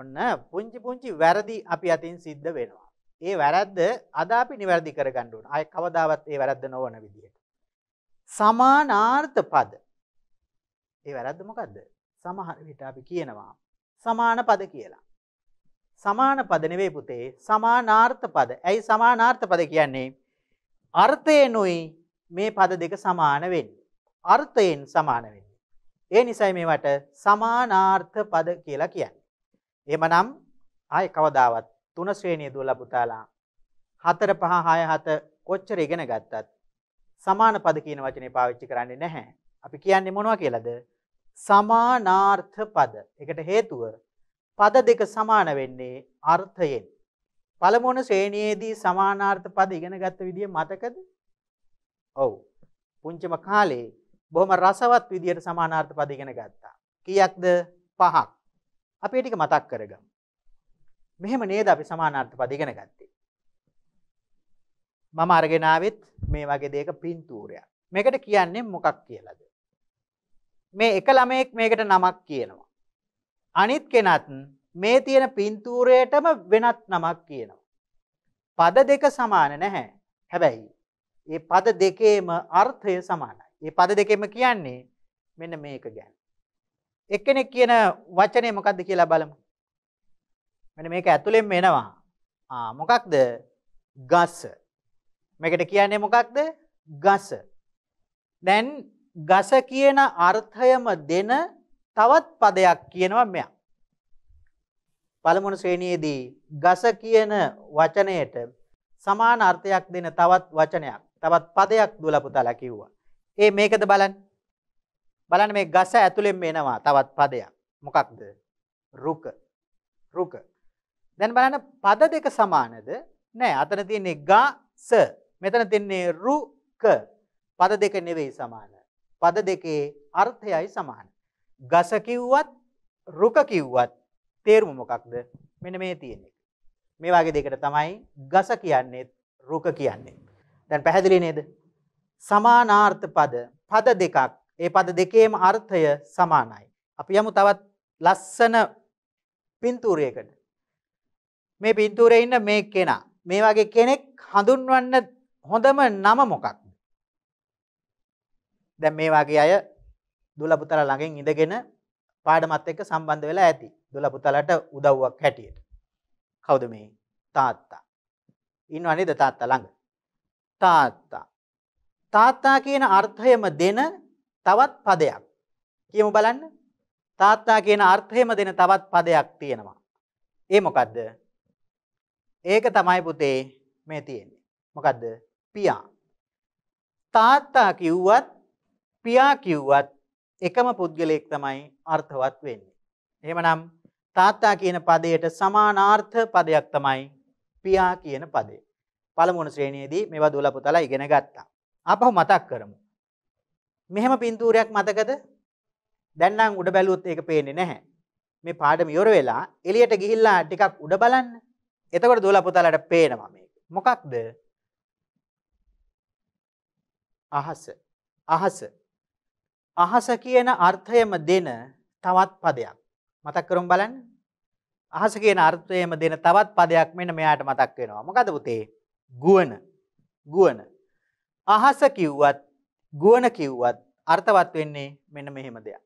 ඔන්න පුංචි පුංචි වැරදි අපි අතින් සිද්ධ වෙනවා. ඒ වැරද්ද අද අපි නිවැරදි කරගන්න ඕන. අය කවදාවත් ඒ වැරද්ද නොවන විදිහට. සමානාර්ථ පද ඒ වැරද්ද මොකක්ද සමහර විට අපි කියනවා සමාන පද කියලා. සමාන පද නෙවෙයි පුතේ සමානාර්ථ පද. ඇයි සමානාර්ථ පද කියන්නේ? අර්ථයෙන්ුයි මේ පද දෙක සමාන වෙන්නේ. අර්ථයෙන් සමාන වෙන්නේ. ඒ නිසයි මේවට සමානාර්ථ පද කියලා කියන්නේ. එහෙමනම් ආයේ කවදාවත් තුන ශ්‍රේණිය දුවලා පුතාලා 4 5 6 7 කොච්චර ඉගෙන ගත්තත් සමාන පද කියන වචනේ පාවිච්චි කරන්නේ නැහැ. අපි කියන්නේ මොනවා කියලාද? සමානාර්ථ පද. එකට හේතුව පද දෙක සමාන වෙන්නේ අර්ථයෙන්. පළමුවන ශ්‍රේණියේදී සමානාර්ථ පද ඉගෙන ගත්ත විදිය මතකද? ඔව්. පුංචිම කාලේ බොහොම රසවත් විදියට සමානාර්ථ පද ඉගෙන ගත්තා. කීයක්ද? පහක්. අපි ටික මතක් කරගමු. මෙහෙම නේද අපි සමානාර්ථ පද ඉගෙන ගත්තේ. මම අරගෙන ආවෙත් මේ වගේ දෙයක පින්තූරයක්. මේකට කියන්නේ මොකක් කියලාද? මේ එක ළමයෙක් මේකට නමක් කියනවා. අනිත් කෙනත් මේ තියෙන පින්තූරයටම වෙනත් නමක් කියනවා. පද දෙක සමාන නැහැ. හැබැයි ඒ පද දෙකේම අර්ථය සමානයි. ඒ පද දෙකෙම කියන්නේ මෙන්න මේක ගැන. එක්කෙනෙක් කියන වචනය මොකක්ද කියලා බලමු. මෙන්න මේක ඇතුළෙන් එනවා. ආ මොකක්ද? ගස. මේකට කියන්නේ මොකක්ද? ගස. දැන් ගස කියන අර්ථයම දෙන තවත් පදයක් කියනවා මෙයා. පළමුණු ශ්‍රේණියේදී ගස කියන වචනයට සමාන අර්ථයක් දෙන තවත් වචනයක් තවත් පදයක් දුලපුතලා කිව්වා. ඒ මේකද බලන්න. බලන්න මේ ගස ඇතුළෙන් එනවා තවත් පදයක්. මොකක්ද? රුක. රුක. දැන් බලන්න පද දෙක සමානද? නෑ. අතන තියෙන්නේ ගස. මෙතන තියෙන්නේ රුක. පද දෙක නෙවෙයි සමාන. පද දෙකේ අර්ථයයි සමාන. ගස කිව්වත් රුක කිව්වත් තේරුම මොකක්ද? මෙන්න මේ තියෙන එක. මේ වගේ දෙයකට තමයි ගස කියන්නේ රුක කියන්නේ. දැන් පැහැදිලි නේද? සමානාර්ථ පද පද දෙකක්. ඒ පද දෙකේම අර්ථය සමානයි. අපි යමු තවත් ලස්සන පින්තූරයකට. මේ පින්තූරේ ඉන්න මේ කෙනා මේ වගේ කෙනෙක් හඳුන්වන්න හොඳම නම මොකක්ද? දැන් මේ වගේ අය දුල පුතලා ළඟින් ඉඳගෙන පාඩමත් එක්ක සම්බන්ධ වෙලා ඇති. දුල පුතලට උදව්වක් හැටියට. කවුද මේ? තාත්තා. ඉන්නව නේද තාත්තා ළඟ? තාත්තා. තාත්තා කියන අර්ථයම දෙන තවත් පදයක්. කියමු බලන්න. තාත්තා කියන අර්ථයම දෙන තවත් පදයක් තියෙනවා. ඒ මොකද්ද? ඒක තමයි පුතේ මේ තියෙන්නේ. මොකද්ද? පියා. තාත්තා කිව්වත් පියා කිව්වත් එකම පුද්ගලයෙක් තමයි අර්ථවත් වෙන්නේ. එහෙමනම් තාත්තා කියන පදයට සමානාර්ථ පදයක් තමයි පියා කියන පදය. පළමුුණ ශ්‍රේණයේදී මෙවා දුල පුතලා ඉගෙන ගත්තා. අපහු මතක් කරමු. මෙහෙම පින්තූරයක් මතකද දැන්නම් උඩ බැලුවොත් ඒක පේන්නේ නැහැ. මේ පාඩම ඉවර වෙලා එළියට ගිහිල්ලා ටිකක් උඩ බලන්න. එතකොට දුවලා පුතාලට පේනවා මේක. මොකක්ද? අහස. අහස. අහස කියන අර්ථයම දෙන තවත් පදයක්. මතක් කරමු බලන්න. අහස කියන අර්ථයම දෙන තවත් පදයක් මෙන්න මෙයාට මතක් වෙනවා. මොකද පුතේ? ගුවන. ගුවන. අහස කිව්වත් ගුවන කිව්වත් අර්ථවත් වෙන්නේ මෙන්න මෙහෙම දෙයක්.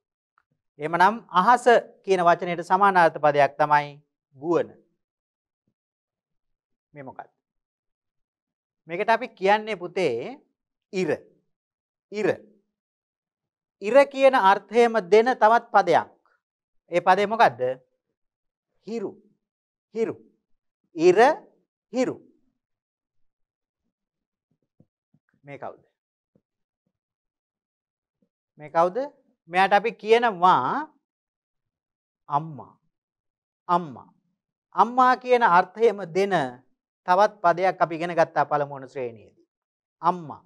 එහෙමනම් අහස කියන වචනයට සමානාර්ථ පදයක් තමයි ගුවන. මේ මොකක්ද? මේකට අපි කියන්නේ පුතේ ඉර. ඉර. ඉර කියන අර්ථයම දෙන තවත් පදයක්. ඒ පදේ මොකද්ද? හිරු. හිරු. ඉර හිරු. මේ කවුද? මේ කවුද? මෙයාට අපි කියනවා අම්මා. අම්මා. අම්මා කියන අර්ථයම දෙන තවත් පදයක් අපි ඉගෙන ගත්තා පළමුවන ශ්‍රේණියේදී. අම්මා.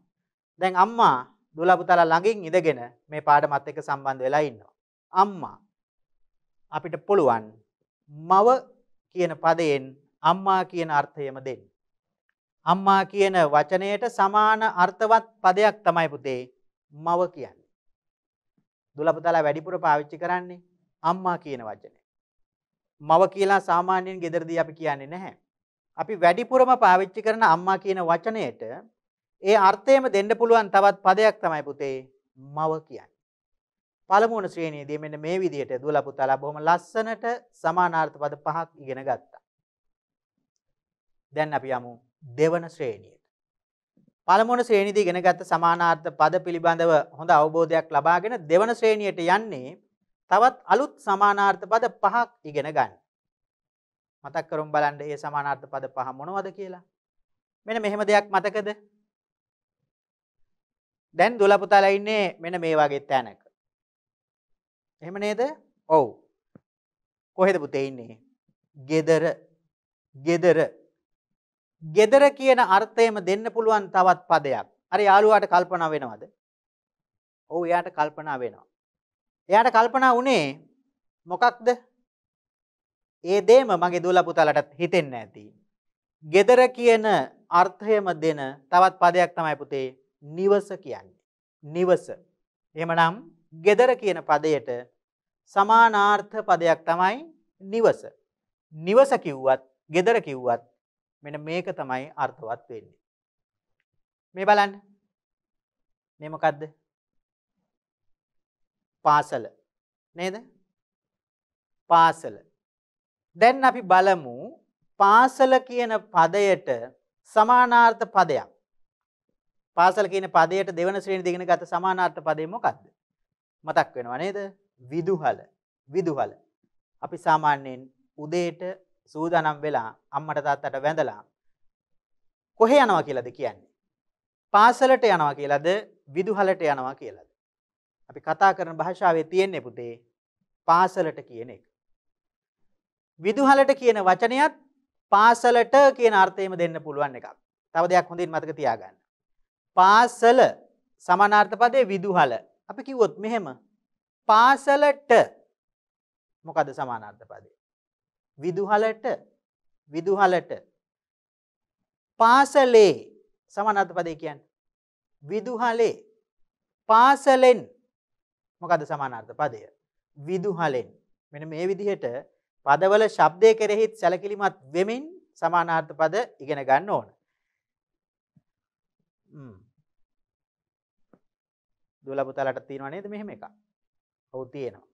දැන් අම්මා දුවලා පුතාලා ළඟින් ඉඳගෙන මේ පාඩමත් එක්ක සම්බන්ධ වෙලා ඉන්නවා. අම්මා අපිට පුළුවන් මව කියන පදයෙන් අම්මා කියන අර්ථයම දෙන්න. අම්මා කියන වචනයට සමාන අර්ථවත් පදයක් තමයි පුතේ මව කියන්නේ. දුවලා පුතාලා වැඩිපුර පාවිච්චි කරන්නේ අම්මා කියන වචනය. මව කියලා සාමාන්‍යයෙන් ගෙදරදී අපි කියන්නේ නැහැ. අපි වැඩිපුරම පාවිච්චි කරන අම්මා කියන වචනයට ඒ අර්ථයම දෙන්න පුළුවන් තවත් පදයක් තමයි පුතේ මව කියන්නේ. පළමුවන ශ්‍රේණියේදී මෙන්න මේ විදිහට දුවලා පුතාලා බොහොම ලස්සනට සමානාර්ථ පද පහක් ඉගෙන ගත්තා. දැන් අපි යමු දෙවන ශ්‍රේණියට. පළමුවන ශ්‍රේණියේදී ඉගෙන ගත්ත සමානාර්ථ පද පිළිබඳව හොඳ අවබෝධයක් ලබාගෙන දෙවන ශ්‍රේණියට යන්නේ තවත් අලුත් සමානාර්ථ පද පහක් ඉගෙන ගන්න. මතක් කරමු බලන්න මේ සමානාර්ථ පද පහ මොනවද කියලා. මෙන්න මෙහෙම දෙයක් මතකද? දැන් දොළ පුතාලා ඉන්නේ මෙන්න මේ වගේ තැනක. එහෙම නේද? ඔව්. කොහෙද පුතේ ඉන්නේ? gedara gedara gedara කියන අර්ථයම දෙන්න පුළුවන් තවත් පදයක්. අර යාළුවාට කල්පනා වෙනවද? ඔව් එයාට කල්පනා වෙනවා. එයාට කල්පනා වුණේ මොකක්ද? ඒ දෙම මගේ දූල පුතාලටත් හිතෙන්නේ නැති. gedara කියන අර්ථයම දෙන තවත් පදයක් තමයි පුතේ නිවස කියන්නේ. නිවස. එහෙමනම් ගෙදර කියන පදයට සමානාර්ථ පදයක් තමයි නිවස. නිවස කිව්වත් ගෙදර කිව්වත් මෙන මේක තමයි අර්ථවත් වෙන්නේ. මේ බලන්න. මේ මොකද්ද? පාසල. නේද? පාසල. දැන් අපි බලමු පාසල කියන පදයට සමානාර්ථ පදයක්. පාසල කියන පදයට දෙවන ශ්‍රේණි දෙගෙන ගත සමානාර්ථ පදේ මොකක්ද? මතක් වෙනව නේද? විදුහල. විදුහල. අපි සාමාන්‍යයෙන් උදේට සූදානම් වෙලා අම්මට තාත්තට වැඳලා කොහේ යනවා කියලාද කියන්නේ? පාසලට යනවා කියලාද විදුහලට යනවා කියලාද? අපි කතා කරන භාෂාවේ තියෙන්නේ පුතේ පාසලට කියන එක. විදුහලට කියන වචනයත් පාසලට කියන අර්ථයම දෙන්න පුළුවන් එකක්. තව දෙයක් හොඳින් මතක තියාගන්න. පාසල සමානාර්ථපදය විදුහල අපි කිව්වොත් මෙහෙම පාසලට මොකද සමානාර්ථපදේ විදුහලට විදුහලට පාසලේ සමානාර්ථපදේ කියන්නේ විදුහලේ පාසලෙන් මොකද සමානාර්ථ පදය විදුහලෙන් මෙන මේ විදිහට පදවල ශබ්දය කෙරෙහිත් සැලකිලිමත් වෙමින් සමානාර්ථ පද ඉගෙන ගන්න ඕන. දුවලා පුතාලට තියෙනව නේද මෙහෙම එකක්. ඔව් තියෙනවා.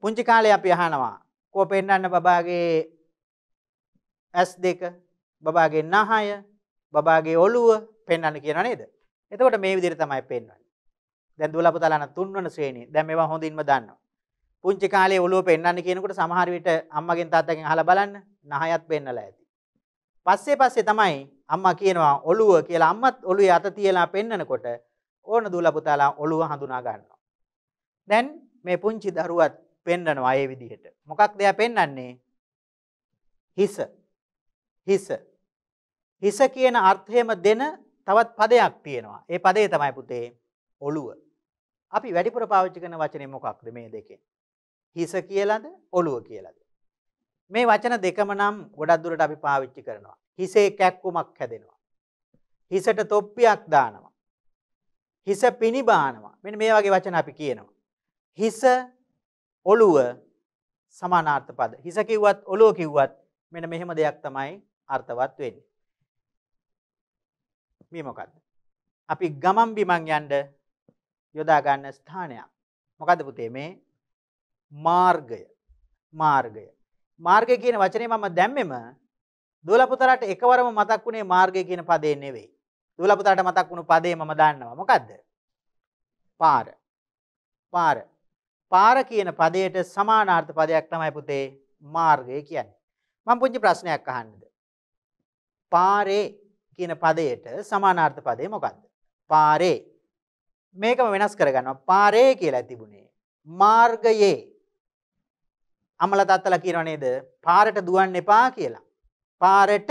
පුංචි කාලේ අපි අහනවා කෝ පෙන්නන්න බබාගේ S2 බබාගේ නහය බබාගේ ඔළුව පෙන්වන්න කියනවා නේද? එතකොට මේ විදිහට තමයි පෙන්වන්නේ. දැන් දුවලා පුතාලන තුන්වන ශ්‍රේණිය. දැන් මේවා හොඳින්ම දන්නවා. පුංචි කාලේ ඔළුව පෙන්වන්න කියනකොට සමහර විට අම්මගෙන් තාත්තගෙන් අහලා බලන්න නහයත් පෙන්වලා ඇති. පස්සේ පස්සේ තමයි අම්මා කියනවා ඔළුව කියලා අම්මත් ඔළුවේ අත තියලා පෙන්නකොට ඕන දුවලා පුතාලා ඔළුව හඳුනා ගන්නවා. දැන් මේ පුංචි දරුවත් පෙන්නනවා ඒ විදිහට. මොකක්ද එයා පෙන්වන්නේ? හිස. හිස. හිස කියන අර්ථයම දෙන තවත් පදයක් තියෙනවා. ඒ පදේ තමයි පුතේ ඔළුව. අපි වැඩිපුර පාවිච්චි කරන වචනේ මොකක්ද මේ දෙකෙන්? හිස කියලාද ඔළුව කියලාද? මේ වචන දෙකම නම් ගොඩක් දුරට අපි පාවිච්චි කරනවා. හිසේ කැක්කුමක් හැදෙනවා. හිසට තොප්පියක් දානවා. හිස පිනිබානවා. මෙන්න මේ වගේ වචන අපි කියනවා. හිස ඔළුව සමානාර්ථ පද. හිස කිව්වත් ඔළුව කිව්වත් මෙන්න මෙහෙම දෙයක් තමයි අර්ථවත් වෙන්නේ. මේ මොකද්ද? අපි ගමන් බිමන් යන්න යොදා ගන්න ස්ථානයක්. මොකද්ද පුතේ මේ මාර්ගය. මාර්ගය. මාර්ගය කියන වචනේ මම දැම්මෙම දොලපුතරට එකවරම මතක් වුණේ මාර්ගය කියන පදේ නෙවෙයි. දුවලා පුතාට මතක් වුණු පදේ මම දන්නවා. මොකද්ද? පාර. පාර. පාර කියන පදයට සමානාර්ථ පදයක් තමයි පුතේ මාර්ගය කියන්නේ. මම පුංචි ප්‍රශ්නයක් අහන්නද? පාරේ කියන පදයට සමානාර්ථ පදේ මොකද්ද? පාරේ. මේකම වෙනස් කරගන්නවා. පාරේ කියලා තිබුණේ මාර්ගයේ. අමල තත්තලා කියනව නේද? පාරට දුවන්න එපා කියලා. පාරට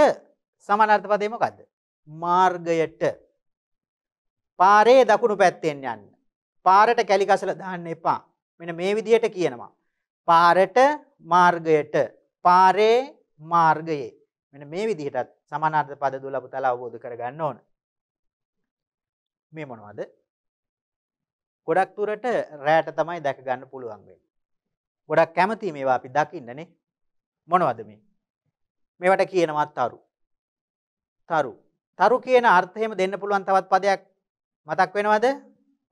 සමානාර්ථ පදේ මොකද්ද? මාර්ගයට පාරේ දකුණු පැත්තෙන් යන්න. පාරට කැලි කසලා දාන්න එපා. මෙන්න මේ විදිහට කියනවා. පාරට මාර්ගයට පාරේ මාර්ගයේ මෙන්න මේ විදිහටත් සමානාර්ථ පද 12 පුතලා අවබෝධ කරගන්න ඕන. මේ මොනවද? ගොඩක් දුරට රැට තමයි දැක ගන්න පුළුවන් වෙන්නේ. ගොඩක් කැමති මේවා අපි දකින්නනේ. මොනවද මේ? මේවට කියනවා තරු. තරු. තරු කියන අර්ථයම දෙන්න පුළුවන් තවත් පදයක් මතක් වෙනවද?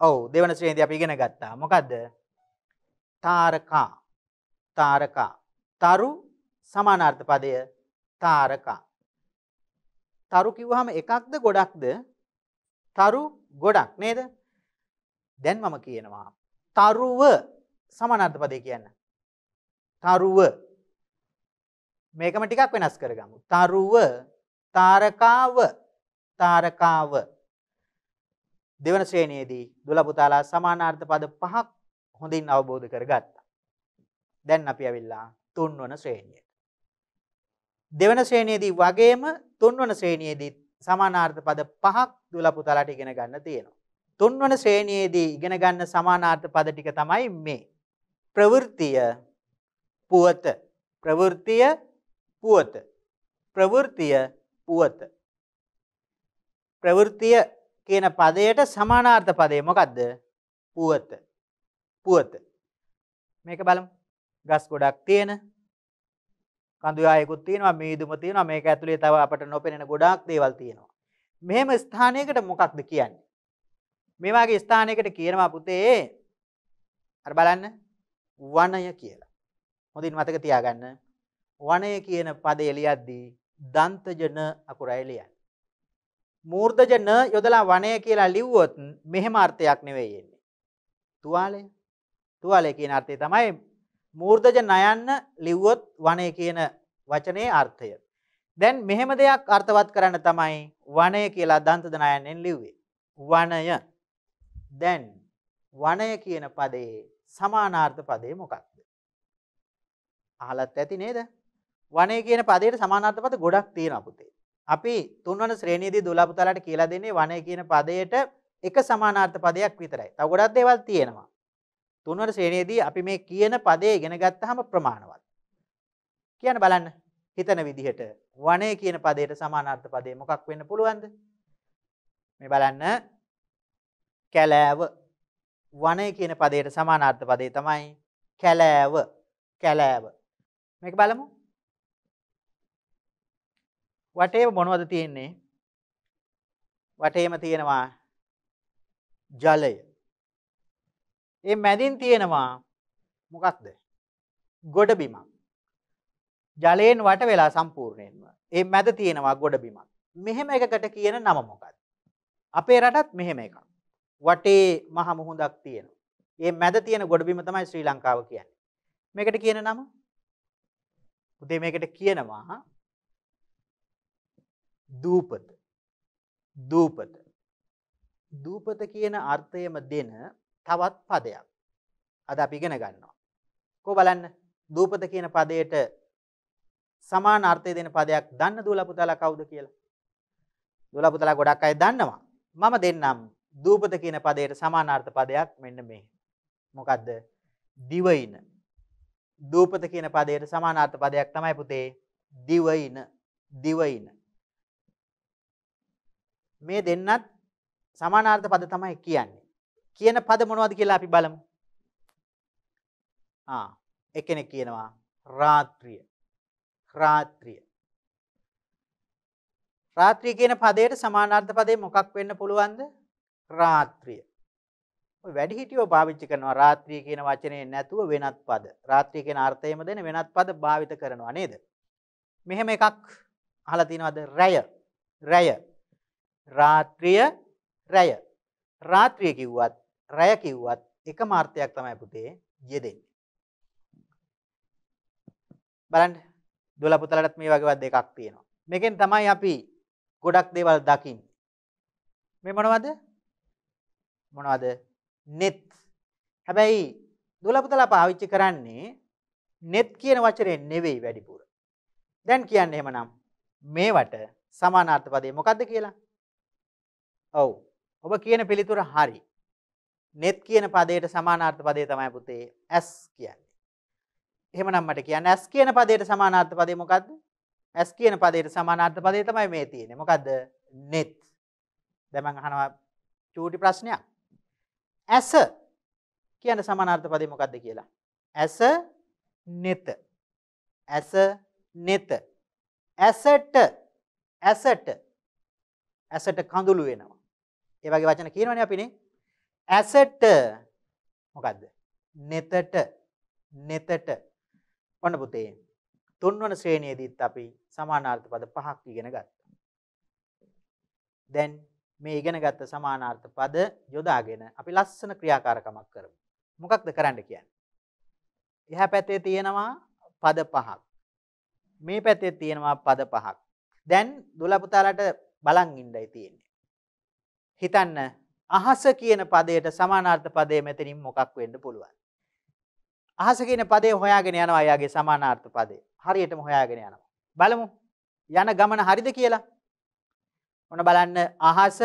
ඔව් දෙවන ශ්‍රේණියේදී අපි ඉගෙන ගත්තා. මොකද්ද? තාරකා. තාරකා. තරු සමානාර්ථ පදය තාරකා. තරු කිව්වහම එකක්ද ගොඩක්ද? තරු ගොඩක් නේද? දැන් මම කියනවා තරුව සමානාර්ථ පදේ කියන්න. තරුව මේකම ටිකක් වෙනස් කරගමු. තරුව තාරකාව තාරකාව දෙවන ශ්‍රේණියේදී දුල පුතාලා සමානාර්ථ පද පහක් හොඳින් අවබෝධ කරගත්තා. දැන් අපි ඇවිල්ලා තුන්වන ශ්‍රේණියට. දෙවන ශ්‍රේණියේදී වගේම තුන්වන ශ්‍රේණියේදී සමානාර්ථ පද පහක් දුල පුතාලාට ඉගෙන ගන්න තියෙනවා. තුන්වන ශ්‍රේණියේදී ඉගෙන ගන්න සමානාර්ථ පද ටික තමයි මේ. ප්‍රවෘත්තිය පුවත ප්‍රවෘත්තිය පුවත ප්‍රවෘත්තිය පුවත ප්‍රවෘත්තිය කියන පදයට සමානාර්ථ පදේ මොකක්ද? පුවත. පුවත. මේක බලමු. ගස් ගොඩක් තියෙන කඳු යායකුත් තියෙනවා, මීදුම තියෙනවා, මේක ඇතුලේ තව අපට නොපෙනෙන ගොඩාක් දේවල් තියෙනවා. මෙහෙම ස්ථානයකට මොකක්ද කියන්නේ? මේ වගේ ස්ථානයකට කියනවා පුතේ අර බලන්න වනය කියලා. හොඳින් මතක තියාගන්න. වනය කියන පදේ ලියද්දී දන්තජන අකුරයි ලියන්නේ. මූර්ධජ න යොදලා වනය කියලා ලිව්වොත් මෙහෙම අර්ථයක් නෙවෙයි එන්නේ. තුවාලය. තුවාලය කියන අර්ථය තමයි මූර්ධජ නයන්න ලිව්වොත් වනය කියන වචනේ අර්ථය. දැන් මෙහෙම දෙයක් අර්ථවත් කරන්න තමයි වනය කියලා දන්තද නයන්නෙන් ලිව්වේ. වනය. දැන් වනය කියන පදයේ සමානාර්ථ පදේ මොකක්ද? අහලත් ඇති නේද? වනය කියන පදයට සමානාර්ථ පද ගොඩක් තියෙනවා පුතේ. අපි තුන්වන ශ්‍රේණියේදී දුලාපුතාලට කියලා දෙන්නේ වනය කියන පදයට එක සමානාර්ථ පදයක් විතරයි. තව ගොඩක් දේවල් තියෙනවා. තුන්වන ශ්‍රේණියේදී අපි මේ කියන පදේ ඉගෙන ගත්තාම ප්‍රමාණවත්. කියන්න බලන්න. හිතන විදිහට වනය කියන පදයට සමානාර්ථ පදේ මොකක් වෙන්න පුළුවන්ද? මේ බලන්න. කැලෑව වනය කියන පදයට සමානාර්ථ පදේ තමයි කැලෑව. කැලෑව. මේක බලමු. වටේ මොනවද තියෙන්නේ? වටේම තියෙනවා ජලය. ඒ මැදින් තියෙනවා මොකක්ද? ගොඩබිමක්. ජලයෙන් වට වෙලා සම්පූර්ණයෙන්ම. ඒ මැද තියෙනවා ගොඩබිමක්. මෙහෙම එකකට කියන නම මොකක්ද? අපේ රටත් මෙහෙම එකක්. වටේ මහ මුහුදක් තියෙනවා. ඒ මැද තියෙන ගොඩබිම තමයි ශ්‍රී ලංකාව කියන්නේ. මේකට කියන නම? උදේ මේකට කියනවා දූපත දූපත දූපත කියන අර්ථයම දෙන තවත් පදයක් අද අපි ඉගෙන ගන්නවා කෝ බලන්න දූපත කියන පදයට සමාන අර්ථය දෙන පදයක් දන්න දූලා පුතාලා කවුද කියලා දූලා පුතාලා ගොඩක් අය දන්නවා මම දෙන්නම් දූපත කියන පදයට සමාන අර්ථ පදයක් මෙන්න මේ මොකද්ද දිවයින දූපත කියන පදයට සමාන අර්ථ පදයක් තමයි පුතේ දිවයින දිවයින මේ දෙන්නත් සමානාර්ථ පද තමයි කියන්නේ. කියන පද මොනවද කියලා අපි බලමු. ආ එකෙනෙක් කියනවා රාත්‍රිය. රාත්‍රිය. රාත්‍රිය කියන පදයට සමානාර්ථ පදේ මොකක් වෙන්න පුළුවන්ද? රාත්‍රිය. ඔය වැඩිහිටියෝ පාවිච්චි කරනවා රාත්‍රිය කියන වචනේ නැතුව වෙනත් පද. රාත්‍රිය කියන අර්ථයම දෙන වෙනත් පද භාවිත කරනවා නේද? මෙහෙම එකක් අහලා තිනවද? රැය. රැය. රාත්‍රිය රැය. රාත්‍රිය කිව්වත් රැය කිව්වත් එක මාර්ථයක් තමයි පුතේ යෙදෙන්නේ. බලන්න දොල පුතලටත් මේ වගේවත් දෙකක් තියෙනවා. මේකෙන් තමයි අපි ගොඩක් දේවල් දකින්නේ. මේ මොනවද? මොනවද? net. හැබැයි දොල පුතලා පාවිච්චි කරන්නේ net කියන වචනේ නෙවෙයි වැඩිපුර. දැන් කියන්නේ එහෙමනම් මේවට සමානාර්ථ පදේ මොකද්ද කියලා? ඔව්. ඔබ කියන පිළිතුර හරි. net කියන පදයට සමානාර්ථ පදේ තමයි පුතේ s කියන්නේ. එහෙමනම් මට කියන්න s කියන පදයට සමානාර්ථ පදේ මොකද්ද? s කියන පදයට සමානාර්ථ පදේ තමයි මේ තියෙන්නේ. මොකද්ද? net. දැන් මම අහනවා චූටි ප්‍රශ්නයක්. ඇස කියන සමානාර්ථ පදේ මොකද්ද කියලා? ඇස net. ඇස net. ඇසට ඇසට ඇසට කඳුළු වෙනවා. ඒ වගේ වචන කියනවනේ අපිනේ ඇසට මොකද්ද නෙතට නෙතට ඔන්න පුතේ තුන්වන ශ්‍රේණියේදීත් අපි සමානාර්ථ පද පහක් ඉගෙන ගත්තා. දැන් මේ ඉගෙන ගත්ත සමානාර්ථ පද යොදාගෙන අපි ලස්සන ක්‍රියාකාරකමක් කරමු. මොකක්ද කරන්න කියන්නේ? එහා පැත්තේ තියෙනවා පද පහක්. මේ පැත්තේ තියෙනවා පද පහක්. දැන් දුලපුතාලට බලන් ඉන්නයි තියෙන්නේ. හිතන්න අහස කියන පදයට සමානාර්ථ පදය මෙතනින් මොකක් වෙන්න පුළුවන්. අහස කියන පදේ හොයාගෙන යනවා අයාගේ සමානාර්ථ පදේ. හරියටම හොයාගෙන යනවා. බලමු. යන ගමන හරිද කියලා. ඔන්න බලන්න අහස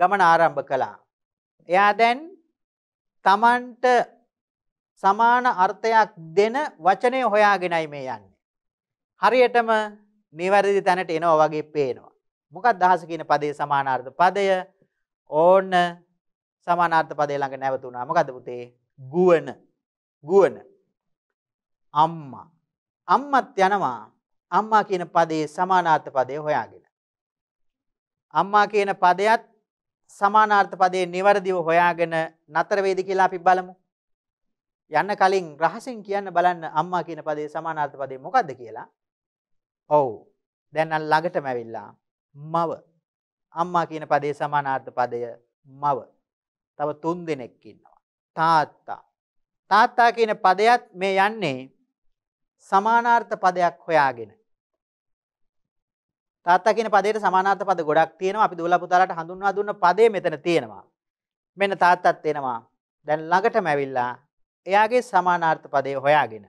ගමන ආරම්භ කළා. එයා දැන් Tamanට සමාන අර්ථයක් දෙන වචනය හොයාගෙනයි මේ යන්නේ. හරියටම නිවැරදි තැනට එනවා වගේ පේනවා. මොකක් දහස කියන පදේ සමානාර්ථ පදය ඕන්න සමානාර්ථ පදේ ළඟ නැවතුණා. මොකද පුතේ? ගුවන. ගුවන. අම්මා. අම්මත් යනවා. අම්මා කියන පදේ සමානාර්ථ පදේ හොයාගෙන. අම්මා කියන පදයත් සමානාර්ථ පදේ નિවරදිව හොයාගෙන නතර වේද කියලා අපි බලමු. යන්න කලින් රහසෙන් කියන්න බලන්න අම්මා කියන පදේ සමානාර්ථ පදේ මොකද්ද කියලා. ඔව්. දැන් අන්න ළඟටම ඇවිල්ලා මව අම්මා කියන පදේ සමානාර්ථ පදය මව. තව තුන් දෙනෙක් ඉන්නවා. තාත්තා. තාත්තා කියන පදයත් මේ යන්නේ සමානාර්ථ පදයක් හොයාගෙන. තාත්තා කියන පදයට සමානාර්ථ පද ගොඩක් තියෙනවා. අපි දුවලා පුතාලට හඳුන්වා දුන්න පදේ මෙතන තියෙනවා. මෙන්න තාත්තත් එනවා. දැන් ළඟටම ඇවිල්ලා එයාගේ සමානාර්ථ පදේ හොයාගෙන.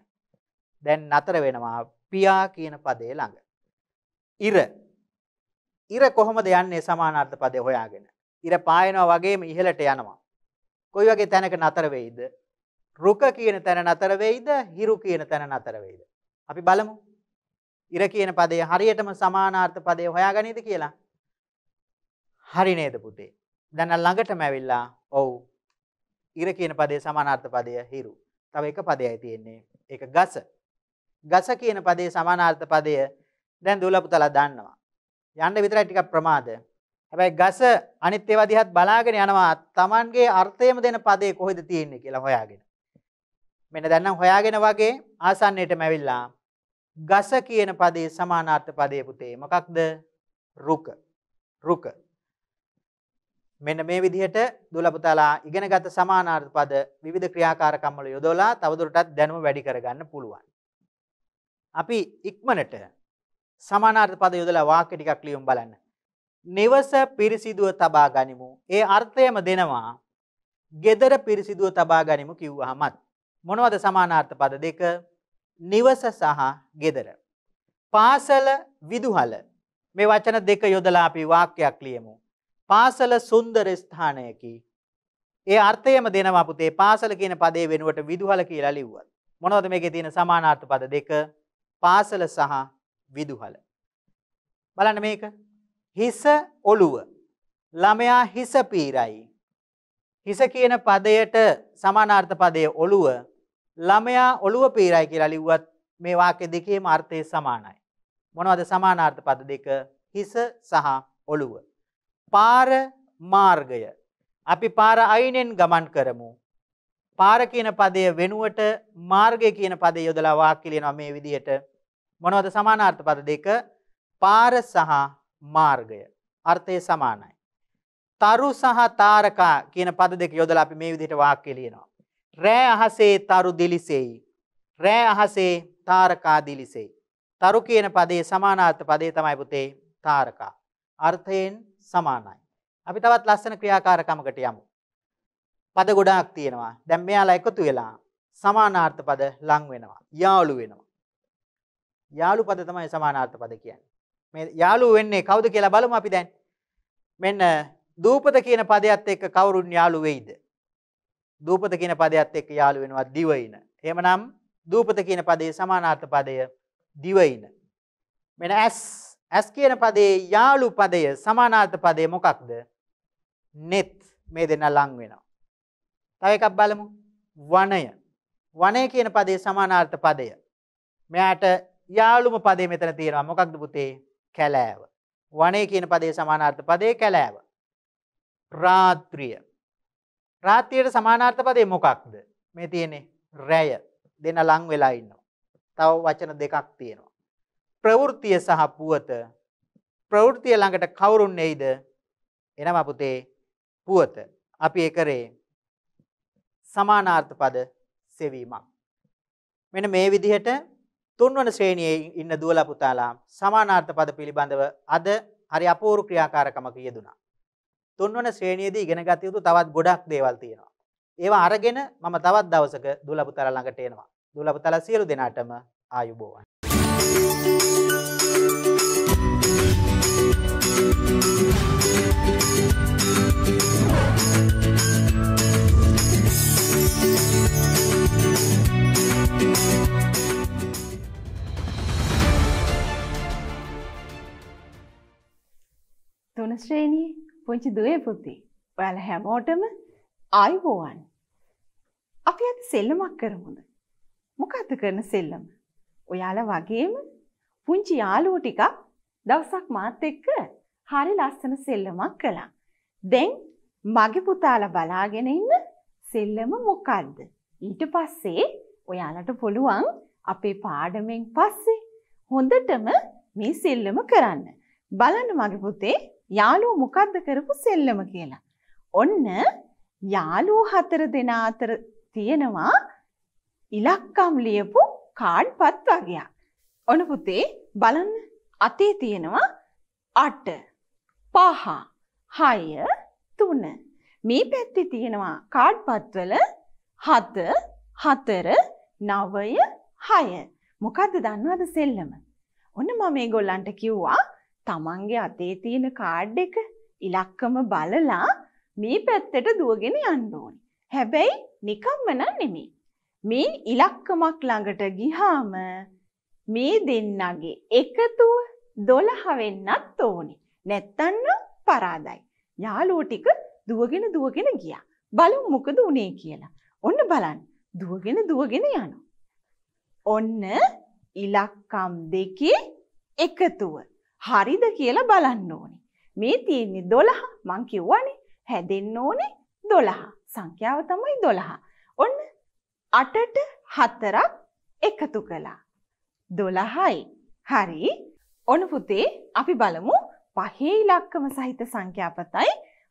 දැන් නතර වෙනවා පියා කියන පදේ ළඟ. ඉර ඉර කොහොමද යන්නේ සමානාර්ථ පදේ හොයාගෙන? ඉර පායනවා වගේම ඉහළට යනවා. කොයි වගේ තැනක නතර වෙයිද? රුක කියන තැන නතර වෙයිද? හිරු කියන තැන නතර වෙයිද? අපි බලමු. ඉර කියන පදේ හරියටම සමානාර්ථ පදේ හොයාගනීද කියලා? හරි නේද පුතේ? දැන් ළඟටම ඇවිල්ලා ඔව්. ඉර කියන පදේ සමානාර්ථ පදය හිරු. තව එක පදයයි තියෙන්නේ. ඒක ගස. ගස කියන පදේ සමානාර්ථ පදය දැන් දුවලා පුතලා දන්නවා. යන්න විතරයි ටිකක් ප්‍රමාද. හැබැයි ගස අනිත් ඒවා දිහත් බලාගෙන යනවා Tamanගේ අර්ථයම දෙන පදේ කොහෙද තියෙන්නේ කියලා හොයාගෙන. මෙන්න දැන් නම් හොයාගෙන වගේ ආසන්නයටම ඇවිල්ලා ගස කියන පදේ සමානාර්ථ පදේ පුතේ මොකක්ද? රුක. රුක. මෙන්න මේ විදිහට දුලපතලා ඉගෙනගත් සමානාර්ථ පද විවිධ ක්‍රියාකාරකම් වල යොදවලා තවදුරටත් දැනුම වැඩි කරගන්න පුළුවන්. අපි ඉක්මනට සමානාර්ථ පද යොදලා වාක්‍ය ටිකක් ලියමු බලන්න. නිවස පිරිසිදුව තබා ගනිමු. ඒ අර්ථයම දෙනවා. gedara පිරිසිදුව තබා ගනිමු කිව්වහමත් මොනවද සමානාර්ථ පද දෙක? නිවස සහ gedara. පාසල විදුහල. මේ වචන දෙක යොදලා අපි වාක්‍යයක් ලියමු. පාසල සුන්දර ස්ථානයකි. ඒ අර්ථයම දෙනවා පුතේ පාසල කියන පදේ වෙනුවට විදුහල කියලා ලිව්වත්. මොනවද මේකේ තියෙන සමානාර්ථ පද දෙක? පාසල සහ විදුහල. බලන්න මේක හිස ඔළුව ළමයා හිස පීරයි. හිස කියන පදයට සමානාර්ථ පදය ඔළුව ළමයා ඔළුව පීරයි කියලා ලිව්වත් මේ වාක්‍ය දෙකේම අර්ථය සමානයි. මොනවද සමානාර්ථ පද දෙක? හිස සහ ඔළුව. පාර මාර්ගය. අපි පාර අයිනෙන් ගමන් කරමු. පාර කියන පදය වෙනුවට මාර්ගය කියන පදේ යොදලා වාක්‍ය ලියනවා මේ විදිහට මොනවද සමානාර්ථ පද දෙක? පාර සහ මාර්ගය. අර්ථය සමානයි. තරු සහ තාරකා කියන පද දෙක යොදලා අපි මේ විදිහට වාක්‍ය ලියනවා. රෑ අහසේ තරු දිලිසෙයි. රෑ අහසේ තාරකා දිලිසෙයි. තරු කියන පදයේ සමානාර්ථ පදේ තමයි පුතේ තාරකා. අර්ථයෙන් සමානයි. අපි තවත් ලස්සන ක්‍රියාකාරකමකට යමු. පද ගොඩාක් තියෙනවා. දැන් මෙයාලා එකතු වෙලා සමානාර්ථ පද ලං වෙනවා. යාළු වෙනවා. යාළු පද තමයි සමානාර්ථ පද කියන්නේ. මේ යාළු වෙන්නේ කවුද කියලා බලමු අපි දැන්. මෙන්න දූපත කියන පදයට එක්ක කවුරුන් යාළු වෙයිද? දූපත කියන පදයට එක්ක යාළු වෙනවා දිවයින. එහෙමනම් දූපත කියන පදයේ සමානාර්ථ පදය දිවයින. මෙන්න ඇස් ඇස් කියන පදයේ යාළු පදය සමානාර්ථ පදය මොකක්ද? net මේ දෙන්න ලං වෙනවා. තව එකක් බලමු. වනය. වනය කියන පදයේ සමානාර්ථ පදය. මෙයාට යාළුම පදේ මෙතන තියෙනවා මොකක්ද පුතේ කැලෑව. වනේ කියන පදේ සමානාර්ථ පදේ කැලෑව. රාත්‍රිය. රාත්‍රියට සමානාර්ථ පදේ මොකක්ද? මේ තියෙන්නේ රැය. දෙන ලං වෙලා ඉන්නවා. තව වචන දෙකක් තියෙනවා. ප්‍රවෘත්තිය සහ පුවත. ප්‍රවෘත්තිය ළඟට කවුරුන් එයිද? එනම පුතේ පුවත. අපි ඒ කරේ සමානාර්ථ පද සෙවීමක්. මෙන්න මේ විදිහට තුන්වන ශ්‍රේණියේ ඉන්න දුවලා පුතාලා සමානාර්ථ පද පිළිබඳව අද හරි අපූර්ව ක්‍රියාකාරකමක යෙදුණා. තුන්වන ශ්‍රේණියේදී ඉගෙන ගත යුතු තවත් ගොඩක් දේවල් තියෙනවා. ඒවා අරගෙන මම තවත් දවසක දුවලා පුතාලා ළඟට එනවා. දුවලා පුතාලා සියලු දෙනාටම ආයුබෝවන්. Thank you. තුන ශ්‍රේණී පුංචි දුවේ පුති. ඔයාල හැමෝටම ආයිබෝවන්. අපි අද සෙල්ලමක් කරමුද. මොකක්ද කරන සෙල්ලම. ඔයාල වගේම පුංචි යාලුව ටිකක් දවසක් මාත් එක්ක හරි ලස්සන සෙල්ලමක් කළා. දැන් මගේ පුතාලා බලාගෙන ඉන්න සෙල්ලම මොකක්ද? ඊට පස්සේ ඔයාලට පුළුවන් අපේ පාඩමෙන් පස්සේ හොඳටම මේ සෙල්ලම කරන්න. බලන්න මගේ පුතේ යාළුවෝ මොකද්ද කරපු සෙල්ලම කියලා. ඔන්න යාළුවෝ හතර දෙනා අතර තියෙනවා ඉලක්කම් ලියපු කාඩ්පත් වගේක්. ඔන්න පුතේ බලන්න අතේ තියෙනවා 8 5 6 3 මේ පැත්තේ තියෙනවා කාඩ්පත් වල 7 4 9 6 මොකද්ද දන්නවද සෙල්ලම? ඔන්න මම මේගොල්ලන්ට කිව්වා තමන්ගේ අතේ තියෙන කාඩ් එක ඉලක්කම බලලා මේ පැත්තට දුවගෙන යන්න ඕනේ. හැබැයි නිකම්ම නම් නෙමෙයි. මේ ඉලක්කමක් ළඟට ගිහාම මේ දෙන්නගේ එකතුව 12 වෙන්නත් ඕනේ. නැත්තම් පරාදයි. යාළුවෝ ටික දුවගෙන දුවගෙන ගියා. බලමු මොකද උනේ කියලා. ඔන්න බලන්න. දුවගෙන දුවගෙන යනවා. ඔන්න ඉලක්කම් දෙකේ එකතුව හරිද කියලා බලන්න ඕනි. මේ තියෙන්නේ 12 මං කිව්වනේ හැදෙන්න ඕනේ 12. සංඛ්‍යාව තමයි 12. ඔන්න 8ට 4ක් එකතු කළා. 12යි. හරි. ඔන්න පුතේ අපි බලමු පහේ ඉලක්කම සහිත සංඛ්‍යාපතයි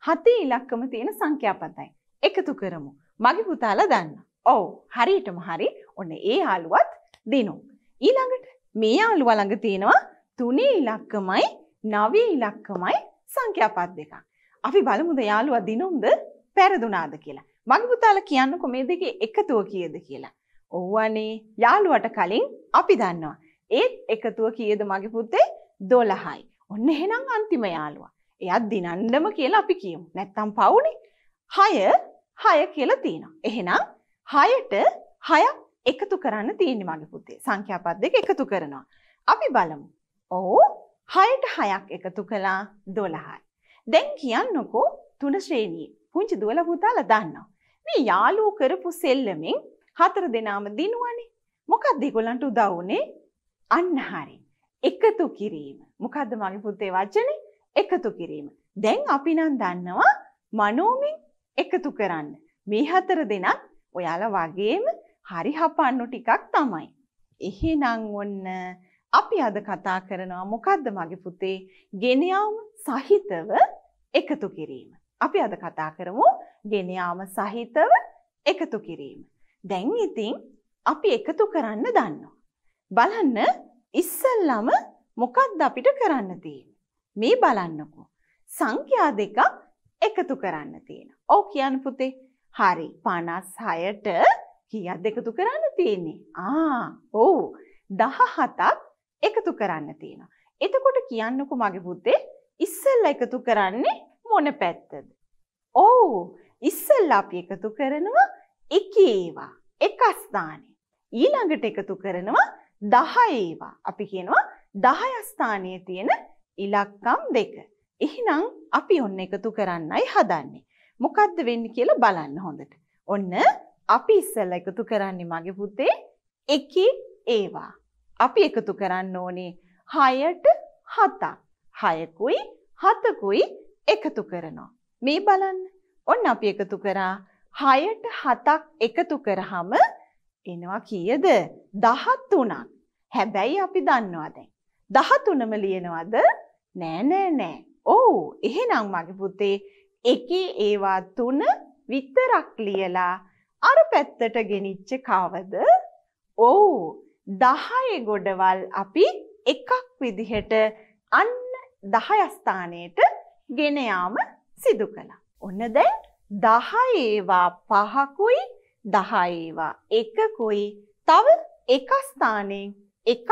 හතේ ඉලක්කම තියෙන සංඛ්‍යාපතයි එකතු කරමු. මගේ පුතාලා දන්න. ඔව් හරියටම හරි. ඔන්න ඒ යාළුවත් දිනු. ඊළඟට මේ යාළුවා ළඟ තියෙනවා තුනේ ඉලක්කමයි නවයේ ඉලක්කමයි සංඛ්‍යාපද දෙකක්. අපි බලමුද යාළුවා දිනුම්ද පෙරදුනාද කියලා. මගේ පුතාලා කියන්නකො මේ දෙකේ එකතුව කීයද කියලා. ඔව්වනේ යාළුවට කලින් අපි දන්නවා. ඒත් එකතුව කීයද මගේ පුතේ 12යි. ඔන්න එහෙනම් අන්තිම යාළුවා. එයත් දිනන්නම කියලා අපි කියමු. නැත්තම් පවුනේ. 6 6 කියලා තියෙනවා. එහෙනම් 6ට 6ක් එකතු කරන්න තියෙන්නේ මගේ පුතේ. සංඛ්‍යාපද දෙක එකතු කරනවා. අපි බලමු. ඔවු හයට හයක් එකතු කළා දොළහයි. දැන් කියන්නකෝ තුන ශ්‍රේණී පුංචි දුවල පුතාල දන්නවා. මේ යාලූ කරපු සෙල්ලමින් හතර දෙනාම දිනුවනේ. මොකක්ද ඒගොල්ලන්ට උදව් උනේ? අන්න හරි. එකතු කිරීම. මොකද්ද මගේ පුතේ වචනේ? එකතු කිරීම. දැන් අපි නම් දන්නවා මනෝමින් එකතු කරන්න. මේ හතර දෙනත් ඔයාලා වගේම හරි හපන්නු ටිකක් තමයි. එහෙනම් ඔන්න අපි අද කතා කරනවා මොකද්ද මගේ පුතේ ගෙන සහිතව එකතු කිරීම. අපි අද කතා කරමු ගෙන සහිතව එකතු කිරීම. දැන් ඉතින් අපි එකතු කරන්න දන්නවා. බලන්න ඉස්සල්ලාම මොකද්ද අපිට කරන්න තියෙන්නේ? මේ බලන්නකෝ. සංඛ්‍යා දෙක එකතු කරන්න තියෙනවා. ඔව් කියන්න පුතේ. හරි 56ට කීයක්ද එකතු කරන්න තියෙන්නේ? ආ, ඔව්. 17ක් එකතු කරන්න තියෙනවා. එතකොට කියන්නකෝ මගේ පුතේ ඉස්සෙල්ලා එකතු කරන්නේ මොන පැත්තද? ඔව් ඉස්සෙල්ලා අපි එකතු කරනවා එකේවා එක ස්ථානේ. ඊළඟට එකතු කරනවා 10 ඒවා. අපි කියනවා 10 ස්ථානයේ තියෙන ඉලක්කම් දෙක. එහෙනම් අපි ඔන්න එකතු කරන්නයි හදන්නේ. මොකද්ද වෙන්නේ කියලා බලන්න හොඳට. ඔන්න අපි ඉස්සෙල්ලා එකතු කරන්නේ මගේ පුතේ එකේ ඒවා. අපි එකතු කරන්න ඕනේ 6ට 7ක්. 6කුයි 7කුයි එකතු කරනවා. මේ බලන්න. ඔන්න අපි එකතු කරා 6ට 7ක් එකතු කරාම එනවා කීයද? 13ක්. හැබැයි අපි දන්නවා දැන්. 13ම ලියනවද? නෑ නෑ නෑ. ඔව් එහෙනම් මගේ පුතේ එකේ ඒවා තුන විතරක් ලියලා අර පැත්තට ගෙනිච්ච කවද? ඔව් දහය ගොඩවල් අපි එකක් විදිහට අන්න දහයස්ථානයට ගෙනයාම සිදු කළා. ඔන්න දැන් දහයේවා පහකුයි දහයේවා එකකුයි තව එකස්ථානයෙන් එකක්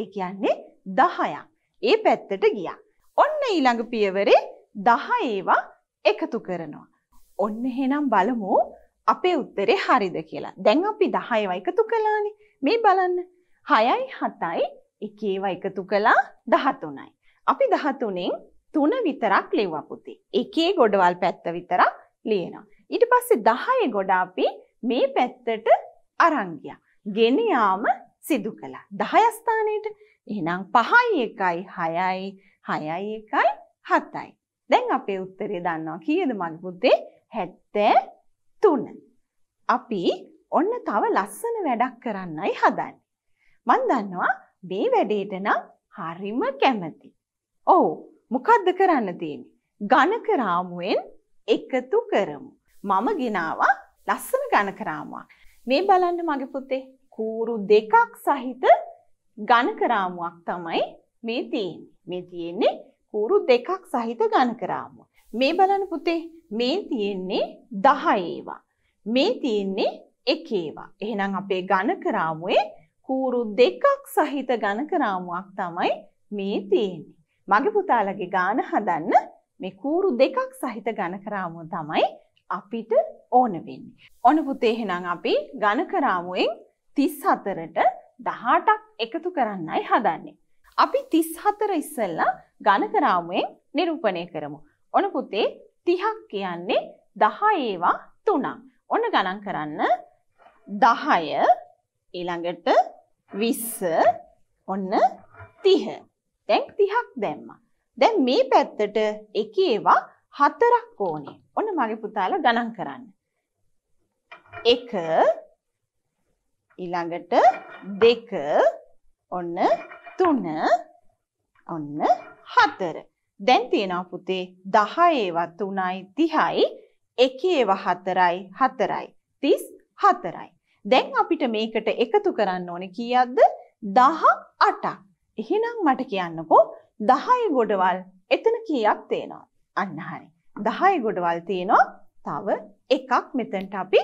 ඒ කියන්නේ දහයක් ඒ පැත්තට ගියා. ඔන්න ඊළඟ පියවරේ දහයේවා එකතු කරනවා. ඔන්න එහෙනම් බලමු අපේ උත්තරේ හරිද කියලා. දැන් අපි 10 ඒවා එකතු කළානේ. මේ බලන්න. 6යි 7යි එක ඒවා එකතු කළා 13යි. අපි 13න් 3 විතරක් ලිව්වා පුතේ. එකේ ගොඩවල් පැත්ත විතරක් ලියනවා. ඊට පස්සේ 10 ගොඩ අපි මේ පැත්තට අරන් ගියා. ගෙන යාම සිදු කළා. 10 ස්ථානෙට. එහෙනම් 5යි 1යි 6යි 6යි 1යි 7යි. දැන් අපේ උත්තරේ දන්නවා කීයද මගේ පුතේ? 70 තුන. අපි ඔන්න තව ලස්සන වැඩක් කරන්නයි හදන්නේ. මන් දන්නවා මේ වැඩේට නම් හරිම කැමති. ඔව් මොකද්ද කරන්න තියෙන්නේ? ඝනක රාමුවෙන් එකතු කරමු. මම ගෙනාවා ලස්සන ඝනක රාමුවක්. මේ බලන්න මගේ පුතේ කූරු දෙකක් සහිත ඝනක රාමුවක් තමයි මේ තියෙන්නේ. මේ තියෙන්නේ කූරු දෙකක් සහිත ඝනක රාමුවක්. මේ බලන්න පුතේ මේ තියෙන්නේ 10 ඒවා. මේ තියෙන්නේ 1 ඒවා. එහෙනම් අපේ ඝන කරාමුවේ කූරු දෙකක් සහිත ඝන කරාමුවක් තමයි මේ තියෙන්නේ. මගේ පුතාලගේ ගාන හදන්න මේ කූරු දෙකක් සහිත ඝන කරාමුව තමයි අපිට ඕන වෙන්නේ. ඕන පුතේ එහෙනම් අපි ඝන කරාමුවෙන් 34ට 18ක් එකතු කරන්නයි හදන්නේ. අපි 34 ඉස්සෙල්ලා ඝන කරාමුවෙන් නිරූපණය කරමු. ඔන පුතේ 30ක් කියන්නේ 10 ඒවා 3ක්. ඔන්න ගණන් කරන්න 10 ඊළඟට 20 ඔන්න 30. දැන් 30ක් දැම්මා. දැන් මේ පැත්තට එකේවා හතරක් ඕනේ. ඔන්න මගේ පුතාලා ගණන් කරන්න. 1 ඊළඟට 2 ඔන්න 3 ඔන්න 4 දැන් තියෙනවා පුතේ 10 ඒවත් 3යි 30යි 1 ඒව 4යි 4යි 34යි. දැන් අපිට මේකට එකතු කරන්න ඕනේ කීයක්ද? 18ක්. එහෙනම් මට කියන්නකෝ 10 ගොඩවල් එතන කීයක් තේනවා? අන්න හරි. 10 ගොඩවල් තේනවා. තව එකක් මෙතනට අපි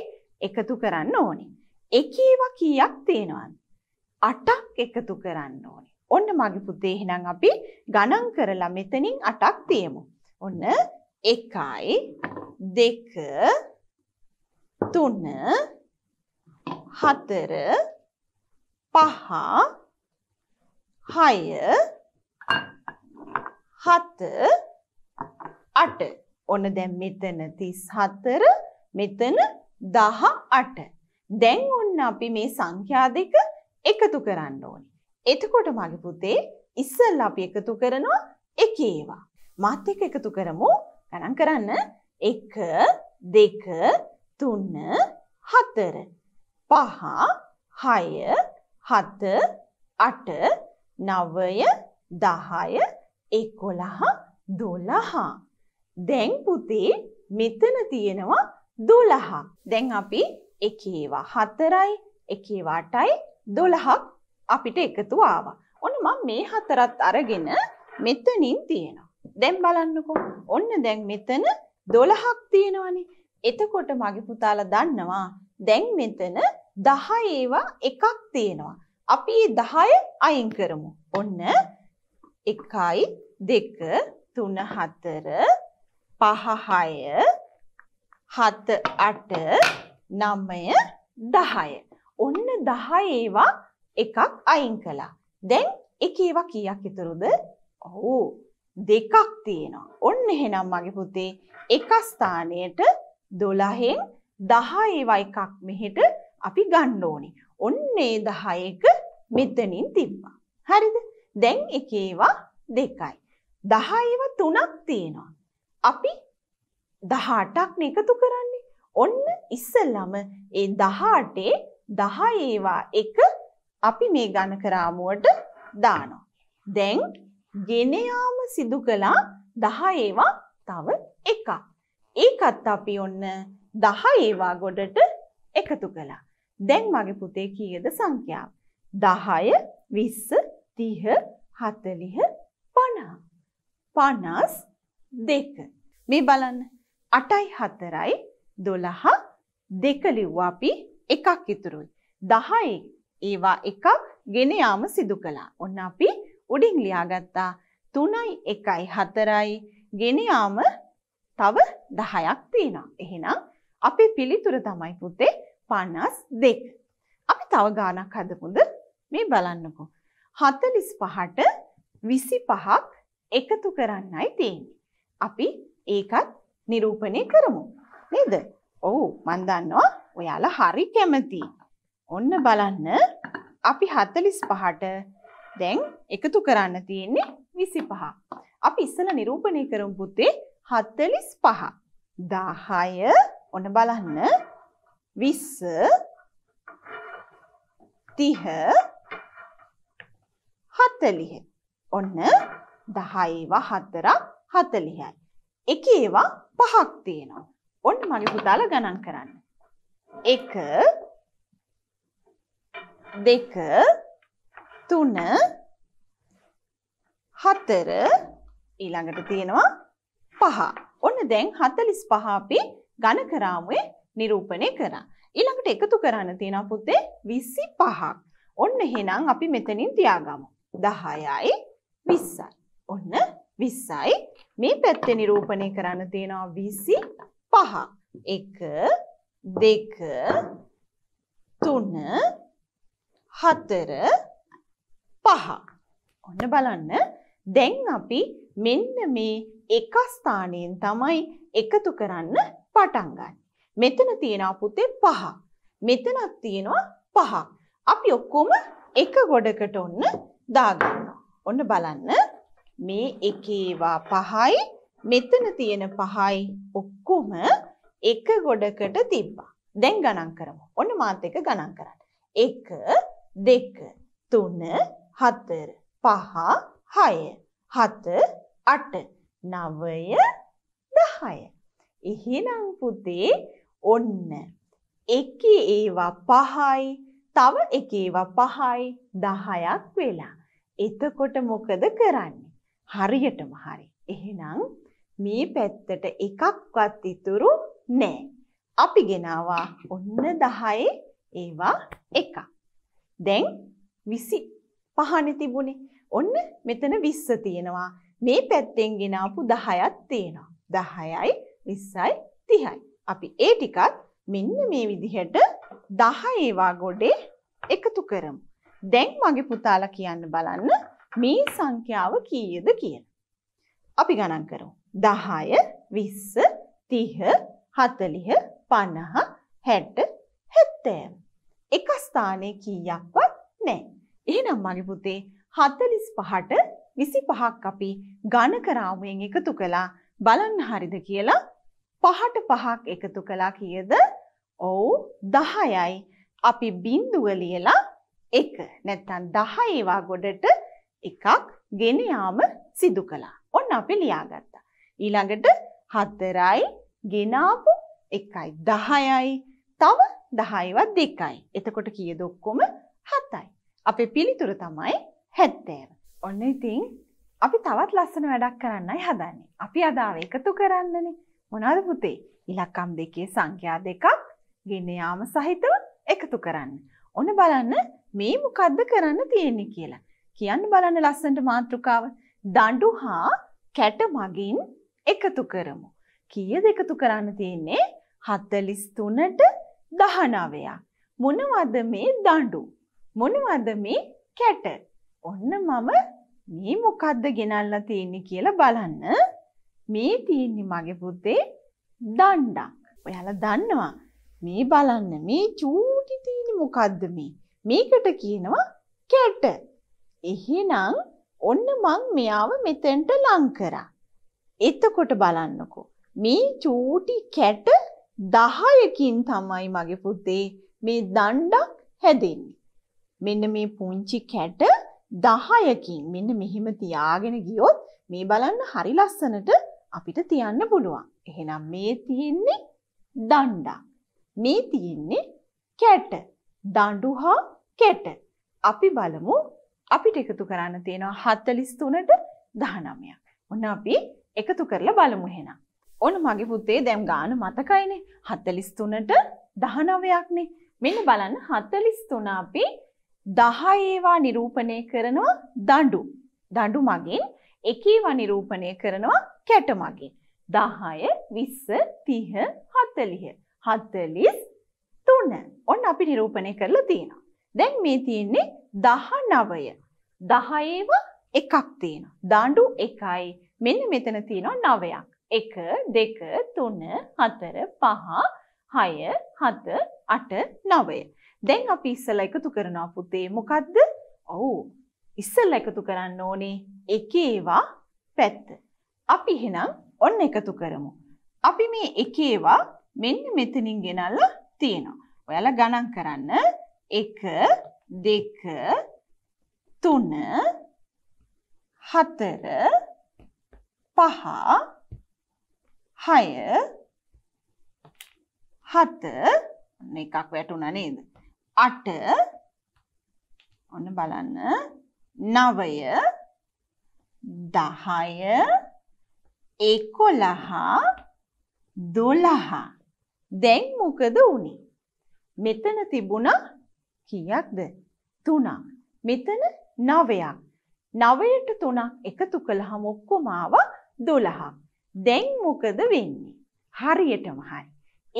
එකතු කරන්න ඕනේ. එකේවා කීයක් තේනවද? 8ක් එකතු කරන්න ඕනේ. ඔන්න මගේ පුතේ එහෙනම් අපි ගණන් කරලා මෙතනින් 8ක් තියමු. ඔන්න 1යි 2 3 4 5 6 7 8 ඔන්න දැන් මෙතන 34 මෙතන 18 දැන් ඔන්න අපි මේ සංඛ්‍යා දෙක එකතු කරන්න ඕනේ එතකොට මගේ පුතේ ඉස්සෙල්ලා අපි එකතු කරනවා එකේ ඒවා. මාත් එක්ක එකතු කරමු. ගණන් කරන්න. 1 2 3 4 5 6 7 8 9 10 11 12. දැන් පුතේ මෙතන තියෙනවා 12. දැන් අපි එකේවා 4යි එකේවා 8යි 12ක් අපිට එකතු ආවා. ඔන්න මම මේ හතරත් අරගෙන මෙතනින් තියෙනවා. දැන් බලන්නකෝ. ඔන්න දැන් මෙතන 12ක් තියෙනවනේ. එතකොට මගේ පුතාලා දන්නවා දැන් මෙතන 10 ඒවා එකක් තියෙනවා. අපි මේ 10 අයින් කරමු. ඔන්න 1 2 3 4 5 6 7 8 9 10 ඔන්න 10 ඒවා එකක් අයින් කළා. දැන් එකේ ඒවා කීයක් ඉතුරුද? ඔව් දෙකක් තියෙනවා. ඔන්න එහෙනම් මගේ පුතේ එක ස්ථානයට 12න් 10 ඒවා එකක් මෙහෙට අපි ගන්න ඕනේ. ඔන්න ඒ 10 එක මෙතනින් තිබ්බා. හරිද? දැන් එකේ ඒවා දෙකයි. 10 ඒවා තුනක් තියෙනවා. අපි 18ක් නේ එකතු කරන්නේ. ඔන්න ඉස්සෙල්ලම ඒ 18 10 ඒවා එක අපි මේ ඝන කරාමුවට දානවා. දැන් ගෙන යාම සිදු කළා 10 ඒවා තව එකක්. ඒකත් අපි ඔන්න 10 ඒවා ගොඩට එකතු කළා. දැන් මගේ පුතේ කීයද සංඛ්‍යාව? 10 20 30 40 50 52 මේ බලන්න 8යි 4යි 12 දෙක ලිව්වා අපි එකක් ඉතුරුයි 10යි ඒවා එකක් ගෙන යාම සිදු කළා. ඔන්න අපි උඩින් ලියාගත්තා 3යි 1යි 4යි ගෙන යාම තව 10ක් තියෙනවා. එහෙනම් අපේ පිළිතුර තමයි පුතේ 52. අපි තව ගාණක් හදමුද? මේ බලන්නකෝ. 45ට 25ක් එකතු කරන්නයි තියෙන්නේ. අපි ඒකත් නිරූපණය කරමු. නේද? ඔව් මන් දන්නවා ඔයාලා හරි කැමතියි. ඔන්න බලන්න අපි 45ට දැන් එකතු කරන්න තියෙන්නේ 25. අපි ඉස්සෙල්ලා නිරූපණය කරමු පුතේ 45. 10 ඔන්න බලන්න 20 30 40. ඔන්න 10 ඒවා 4ක් 40යි. එකේ ඒවා පහක් තියෙනවා. ඔන්න මගේ පුතාලා ගණන් කරන්න. 1 දෙක තුන හතර ඊළඟට තියෙනවා පහ. ඔන්න දැන් 45 අපි ඝන කරාමුවේ නිරූපණය කරා. ඊළඟට එකතු කරන්න තියෙනවා පුතේ 25ක්. ඔන්න එහෙනම් අපි මෙතනින් තියාගමු. 10යි 20යි. ඔන්න 20යි. මේ පැත්තේ නිරූපණය කරන්න තියෙනවා 25. 1 2 3 හතර පහ. ඔන්න බලන්න දැන් අපි මෙන්න මේ එක ස්ථානයෙන් තමයි එකතු කරන්න පටන් ගන්න. මෙතන තියෙනවා පුතේ පහ. මෙතනක් තියෙනවා පහ. අපි ඔක්කොම එක ගොඩකට ඔන්න දාගන්නවා. ඔන්න බලන්න මේ එකේවා පහයි මෙතන තියෙන පහයි ඔක්කොම එක ගොඩකට තිබ්බා. දැන් ගණන් කරමු. ඔන්න මාත් එක ගණන් කරන්න. 1 දෙක තුන හතර පහ හය හත අට නවය දහය. එහෙනම් පුතේ ඔන්න එක ඒවා පහයි තව එක ඒවා පහයි දහයක් වෙලා. එතකොට මොකද කරන්නේ? හරියටම හරි. එහෙනම් මේ පැත්තට එකක්වත් ඉතුරු නැහැ. අපි ගෙනාවා ඔන්න 10 ඒවා එකක්. දැන් 25නේ තිබුණේ. ඔන්න මෙතන 20 තියෙනවා. මේ පැත්තෙන් ගෙන ආපු 10ක් තියෙනවා. 10යි 20යි 30යි. අපි ඒ ටිකත් මෙන්න මේ විදිහට 10 ඒවා ගොඩේ එකතු කරමු. දැන් මගේ පුතාලා කියන්න බලන්න මේ සංඛ්‍යාව කීයද කියලා. අපි ගණන් කරමු. 10 20 30 40 50 60 70 එක ස්ථානයේ කීයක්වත් නැහැ. එහෙනම් මගේ පුතේ 45ට 25ක් අපි ඝන කරාමයෙන් එකතු කළා බලන්න හරිද කියලා පහට පහක් එකතු කළා කීයද? ඔව් 10යි. අපි බිඳුව ලියලා 1. නැත්තම් 10 ඒවා ගොඩට එකක් ගෙන යාම සිදු කළා. ඔන්න අපි ලියාගත්තා. ඊළඟට 4යි ගෙනාපු 1යි 10යි තව 10වත් 2යි. එතකොට කීයද ඔක්කොම 7යි. අපේ පිළිතුර තමයි 70. ඔන්න ඉතින් අපි තවත් ලස්සන වැඩක් කරන්නයි හදන්නේ. අපි අදාව එකතු කරන්නනේ. මොනවද පුතේ? ඉලක්කම් දෙකේ සංඛ්‍යා දෙකක් ගෙන යාම සහිතව එකතු කරන්න. ඔන්න බලන්න මේ මොකද්ද කරන්න තියෙන්නේ කියලා. කියන්න බලන්න ලස්සනට මාතෘකාව. දඬු හා කැට මගින් එකතු කරමු. කීයද එකතු කරන්න තියෙන්නේ? 43ට දහනවයක්. මොනවද මේ දඬු? මොනවද මේ කැට? ඔන්න මම මේ මොකද්ද ගෙනල්ලා තියෙන්නේ කියලා බලන්න. මේ තියෙන්නේ මගේ පුතේ දණ්ඩක්. ඔයාලා දන්නවා මේ බලන්න මේ චූටි තියෙන්නේ මොකද්ද මේ? මේකට කියනවා කැට. එහෙනම් ඔන්න මං මෙයාව මෙතෙන්ට ලං කරා. එතකොට බලන්නකෝ මේ චූටි කැට 10කින් තමයි මගේ පුතේ මේ දණ්ඩක් හැදෙන්නේ. මෙන්න මේ පුංචි කැට 10කින් මෙන්න මෙහිම තියාගෙන ගියොත් මේ බලන්න හරි ලස්සනට අපිට තියන්න පුළුවන්. එහෙනම් මේ තියෙන්නේ දණ්ඩක්. මේ තියෙන්නේ කැට. දඬු හා කැට. අපි බලමු අපිට එකතු කරන්න තියෙනවා 43ට 19ක්. ඔන්න අපි එකතු කරලා බලමු එහෙනම්. ඕන මගේ පුතේ දැම් ගාන මතකයිනේ හතලිස් තුනට දහනවයක්නේ මෙන්න බලන්න හතලිස් තුන අපි දහයේවා නිරූපණය කරනවා දඩු දඩු මගින් එකීවා නිරූපණය කරනවා කැට මගින් දහය විස්ස තිහ හත්තලිහ හත්තලිස් තුන ඔන්න අපි නිරූපණය කරලා තියෙනවා දැන් මේ තියෙන්නේ දහ නවය දහයේව එකක් තියෙනවා දඩු එකයි මෙන්න මෙතන තියෙනවා නවයක් එක දෙක තුන හතර පහ හය හත අට නවය. දැන් අපි ඉස්සල එකතු කරනවා පුතේ මොකක්ද ඔවු ඉස්සල් එකතු කරන්න ඕනේ එකේවා පැත්ත. අපි එහෙනම් ඔන්න එකතු කරමු. අපි මේ එකේවා මෙන්න මෙතනින් ගෙනල්ල තියෙනවා. ඔයාලා ගණන් කරන්න එක දෙක තුන හතර පහ හය හත එකක් වැටුණ නේද. අට ඔන්න බලන්න නවය දහය එකොලහා දොලහා දැන් මොකද වුණේ. මෙතන තිබුණ කියක්ද තුනක්. මෙතන නවයක්. නවයට තුනක් එකතු කළහම ඔක්කොමාව දොළහක්. දැන් මොකද වෙන්නේ? හරියටම හරි.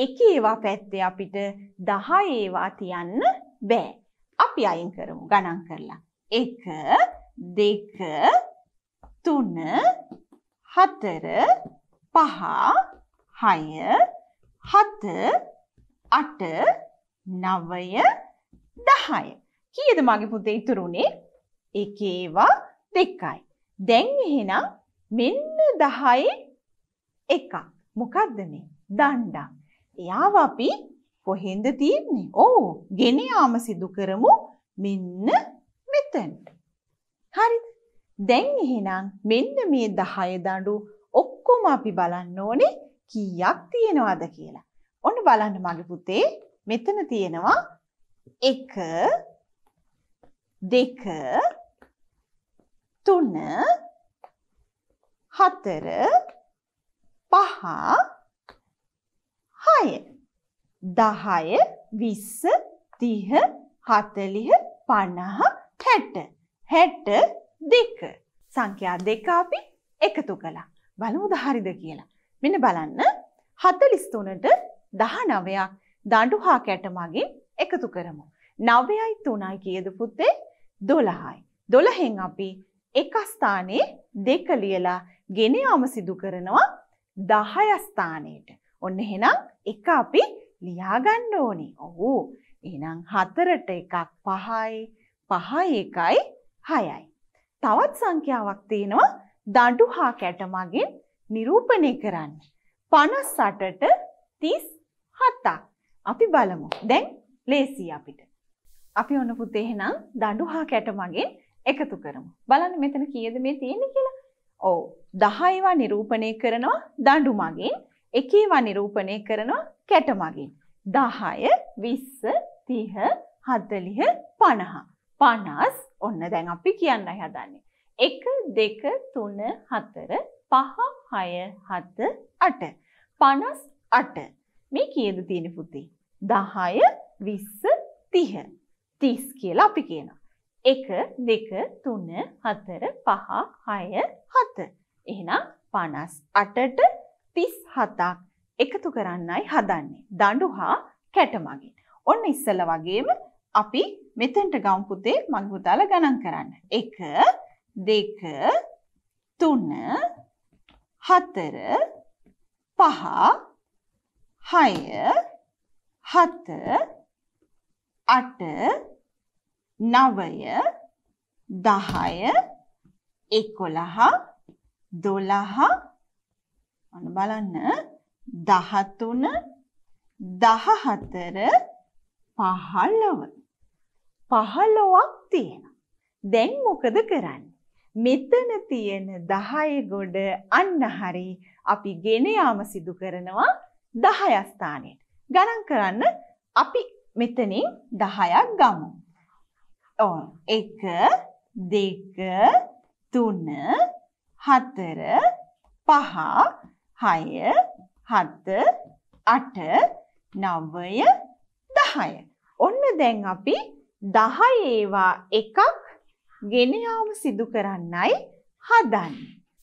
එක ඒවා පැත්තේ අපිට 10 ඒවා තියන්න බෑ. අපි අයින් කරමු ගණන් කරලා. 1 2 3 4 5 6 7 8 9 10 කීයද මගේ පුතේ ඉතුරුනේ? එකේවා දෙකයි. දැන් එහෙනම් මෙන්න 10 එකක්. මොකක්ද මේ? දණ්ඩක්. එයාව අපි කොහෙන්ද තියෙන්නේ? ඕ, ගෙන යාම සිදු කරමු මෙන්න මෙතෙන්ට. හරිද? දැන් එහෙනම් මෙන්න මේ 10 දඬු ඔක්කොම අපි බලන්න ඕනේ කීයක් තියෙනවද කියලා. ඔන්න බලන්න මගේ පුතේ මෙතන තියෙනවා 1 2 3 4 පහ හය දහය විස්ස තිහ හතලිහ පණහ හැට හැට දෙක සංඛ්‍යා දෙක අපි එකතු කළා බලමුද හරිද කියලා මෙන්න බලන්න හතලිස්තුනට දහ නවයක් දඩු හා කැට මගින් එකතු කරමු. නවයයි තුනයි කියද පුත්තේ දොළහයි. දොළහෙන් අපි එක ස්ථානයේ දෙක ලියලා ගෙන යාම සිදු කරනවා 10 ස්ථානයට. ඔන්න එහෙනම් එක අපි ලියා ගන්න ඕනේ. ඔව්. එහෙනම් 4ට එකක් 5යි, 5යි 1යි, 6යි. තවත් සංඛ්‍යාවක් තියෙනවා දඬු හා කැට මගින් නිරූපණය කරන්න. 58ට 37ක්. අපි බලමු. දැන් ලේසි අපිට. අපි ඔන්න පුතේ එහෙනම් දඬු හා කැට මගින් එකතු කරමු. බලන්න මෙතන කීයද මේ තියෙන්නේ කියලා. ඔව් 10 ඒවා නිරූපණය කරනවා දඬු මගින්, එක ඒවා නිරූපණය කරනවා කැට මගින්. 10 20 30 40 50 50 ඔන්න දැන් අපි කියන්නයි හදන්නේ. 1 2 3 4 5 6 7 8 58 මේ කීයද තියෙන පුතේ? 10 20 30 30 කියලා අපි කියනවා. එක දෙක තුන හතර පහ හය හත. එහෙනම් පනස් අටට තිස් හතක් එකතු කරන්නයි හදන්නේ. දඩු හා කැටමගින්. ඔන්න ඉස්සල වගේම අපි මෙතෙන්ට ගම්පුතේ මංගුතාල ගණන් කරන්න. එක දෙක තුන්න හතර පහ හය හත අට නවය දහය එකොළහ දොළහ අන බලන්න දහතුන දහහතර පහළව පහළොවක් තියෙන. දැන් මොකද කරන්න. මෙතන තියෙන දහය ගොඩ අන්න හරි අපි ගෙනයාම සිදු කරනවා දහයස්ථානයට. ගණන් කරන්න අපි මෙතනින් දහයක් ගමු. ඕ එක දෙක තුන හතර පහ හය හත අට නවය දහය. ඔන්න දැන් අපි දහය ඒවා එකක් ගෙනයාම සිදු කරන්නයි හදන්න.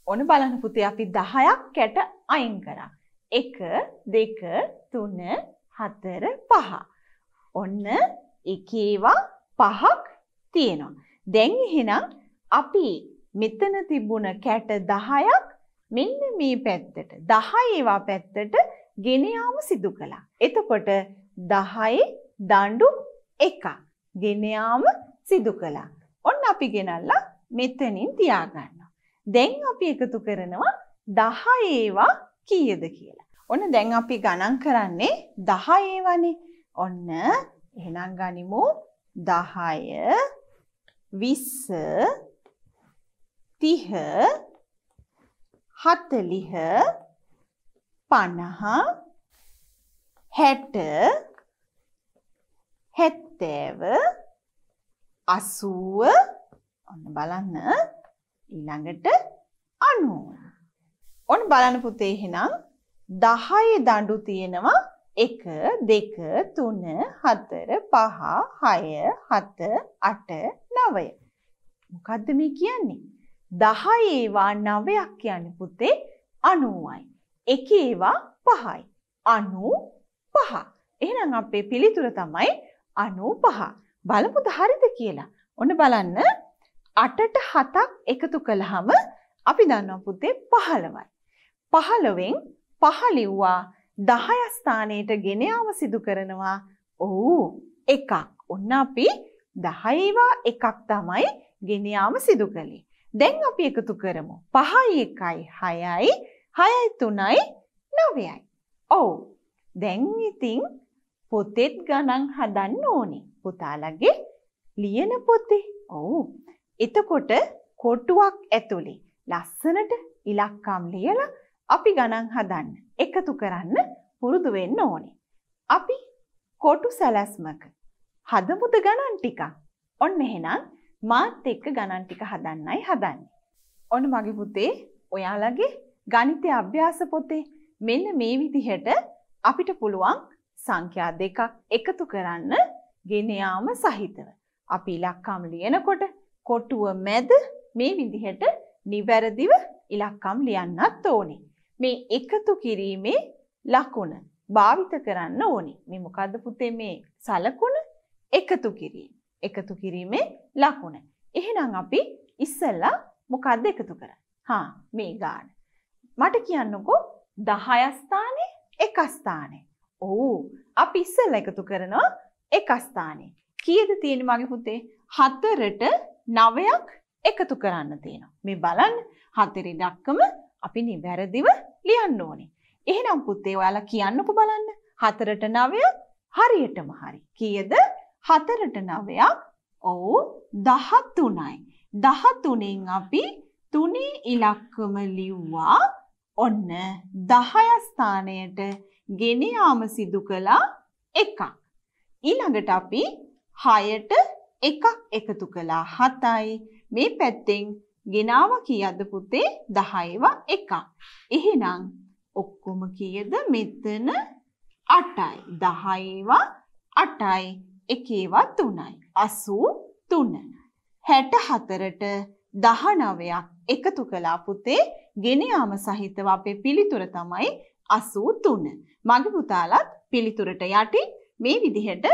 ඔන බලන පුතේ අපි දහයක් කැට අයින් කරා. එක දෙක තුන හතර පහ. ඔන්න එකේවා පහක් තියෙනවා. දැන් එහෙනම් අපි මෙතන තිබුණ කැට 10ක් මෙන්න මේ පැත්තට 10 ඒවා පැත්තට ගෙන යාම සිදු කළා. එතකොට 10 දඬු 1 ගෙන යාම සිදු කළා. ඔන්න අපි ගෙනල්ලා මෙතනින් තියා ගන්නවා. දැන් අපි එකතු කරනවා 10 ඒවා කීයද කියලා. ඔන්න දැන් අපි ගණන් කරන්නේ 10 ඒවනේ. ඔන්න එහෙනම් ගනිමු 10 විස්ස තිහ හතලිහ පණහ හැට හැත්තෑව අසුව ඔන්න බලන්න ඊළඟට අනුව. ඔන්න බලන පුතේ එහෙනම් දහයේ දඬු තියෙනවා එක දෙක තුන හතර පහ හය හත අට නවය. මොකක්ද මේ කියන්නේ. දහ ඒවා නවයක් කියන්න පුතේ අනුවයි. එක ඒවා පහයි. අනු පහ. එහෙනම් අපේ පිළිතුර තමයි අනු පහ. බලමුද හරිද කියලා. ඔන්න බලන්න අටට හතක් එකතු කළහම අපි දන්නවා පුතේ පහළවයි. පහළවෙන් පහලිව්වා 10 ස්ථානයට ගෙන යාම සිදු කරනවා. ඔව් එකක්. ඔන්න අපි 10 වා එකක් තමයි ගෙන යාම සිදු කළේ. දැන් අපි එකතු කරමු. 5යි 1යි 6යි 6යි 3යි 9යි. ඔව්. දැන් ඉතින් පොතෙත් ගණන් හදන්න ඕනේ. පුතාලගේ ලියන පොතේ. ඔව්. එතකොට කොටුවක් ඇතුලේ ලස්සනට ඉලක්කම් ලියලා අපි ගණන් හදන්න එකතු කරන්න පුරුදු වෙන්න ඕනේ. අපි කොටු සැලැස්මක හදමුද ගණන් ටික. ඔන්න එහෙනම් මාත් එක්ක ගණන් ටික හදන්නයි හදන්නේ. ඔන්න මගේ පුතේ ඔයාලගේ ගණිතය අභ්‍යාස පොතේ මෙන්න මේ විදිහට අපිට පුළුවන් සංඛ්‍යා දෙකක් එකතු කරන්න ගෙන යාම සහිතව. අපි ඉලක්කම් ලියනකොට කොටුව මැද මේ විදිහට නිවැරදිව ඉලක්කම් ලියන්නත් ඕනේ. මේ එකතු කිරීමේ ලකුණ භාවිත කරන්න ඕනි. මේ මොකද්ද පුතේ මේ සලකුණ එකතු කිරීම. එකතු කිරීමේ ලකුණ. එහෙනම් අපි ඉස්සෙල්ලා මොකද්ද එකතු කරන්නේ? හා මේ ගාන. මට කියන්නකෝ 10 ස්ථානේ 1 ස්ථානේ. ඔව්. අපි ඉස්සෙල්ලා එකතු කරනවා 1 ස්ථානේ. කීයද තියෙන්නේ මගේ පුතේ? 4ට 9ක් එකතු කරන්න තියෙනවා. මේ බලන්න 4 ඉඩක්කම අපි නිවැරදිව ලියන්න ඕනේ. එහෙනම් පුතේ ඔයාලා කියන්නකු බලන්න. හතරට නවය හරියටම හරි. කියද හතරට නවයක් ඔවු දහත්තුනයි. දහතුනෙන් අපි තුනේ ඉලක්කම ලිව්වා ඔන්න දහයස්ථානයට ගෙනයාම සිදු කළා එකක්. ඊළඟට අපි හයට එකක් එකතු කළා හතයි මේ පැත්තෙන් ගෙනාව කීයක්ද පුතේ 10ව එකක්. එහෙනම් ඔක්කොම කීයද මෙතන 8යි. 10ව 8යි. එකේව 3යි. 83. 64ට 19ක් එකතු කළා පුතේ ගෙන යාම සහිතව අපේ පිළිතුර තමයි 83. මගේ පුතාලත් පිළිතුරට යටින් මේ විදිහට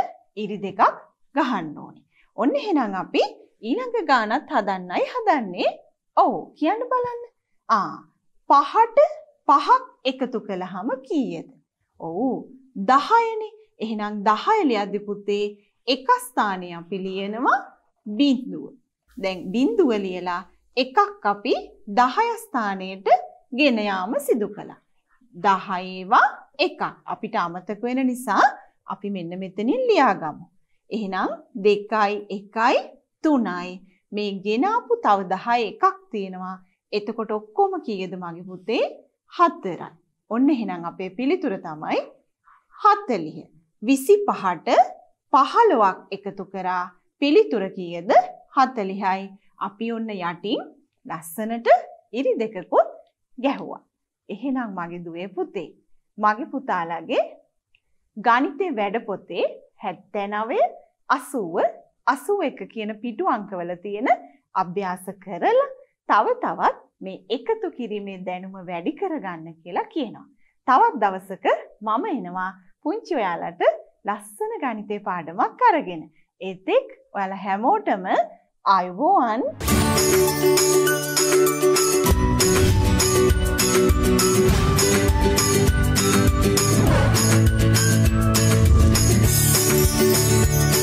ඉරි දෙකක් ගහන්න ඕනේ. ඔන්න එහෙනම් අපි ඊළඟ ගානත් හදන්නයි හදන්නේ. ඔව් කියන්න බලන්න. ආ පහට පහක් එකතු කළාම කීයද? ඔව් 10නේ. එහෙනම් 10 ලියද්දි පුතේ එක ස්ථානය අපි ලියනවා බිඳුව. දැන් බිඳුව ලියලා එකක් අපි 10 ස්ථානයට ගෙන යාම සිදු කළා. 10 ඒවා එකක් අපිට අමතක වෙන නිසා අපි මෙන්න මෙතනින් ලියාගමු. එහෙනම් 2යි 1යි තුනයි මේ ගෙනාපු තව 10 එකක් තියෙනවා. එතකොට ඔක්කොම කීයද මගේ පුතේ? 4යි. ඔන්න එහෙනම් අපේ පිළිතුර තමයි 40. 25ට 15ක් එකතු කරා පිළිතුර කීයද? 40යි. අපි ඔන්න යටින් ලස්සනට ඉරි දෙකකුත් ගැහුවා. එහෙනම් මගේ දුවේ පුතේ මගේ පුතාලාගේ ගණිතේ වැඩ පොතේ 79 80 81 කියන පිටු අංකවල තියෙන අභ්‍යාස කරලා තව තවත් මේ එකතු කිරීමේ දැනුම වැඩි කරගන්න කියලා කියනවා. තවත් දවසක මම එනවා පුංචි ඔයාලට ලස්සන ගණිතේ පාඩමක් අරගෙන. ඒතෙක් ඔයාලා හැමෝටම අයුබෝවන්. Thank you.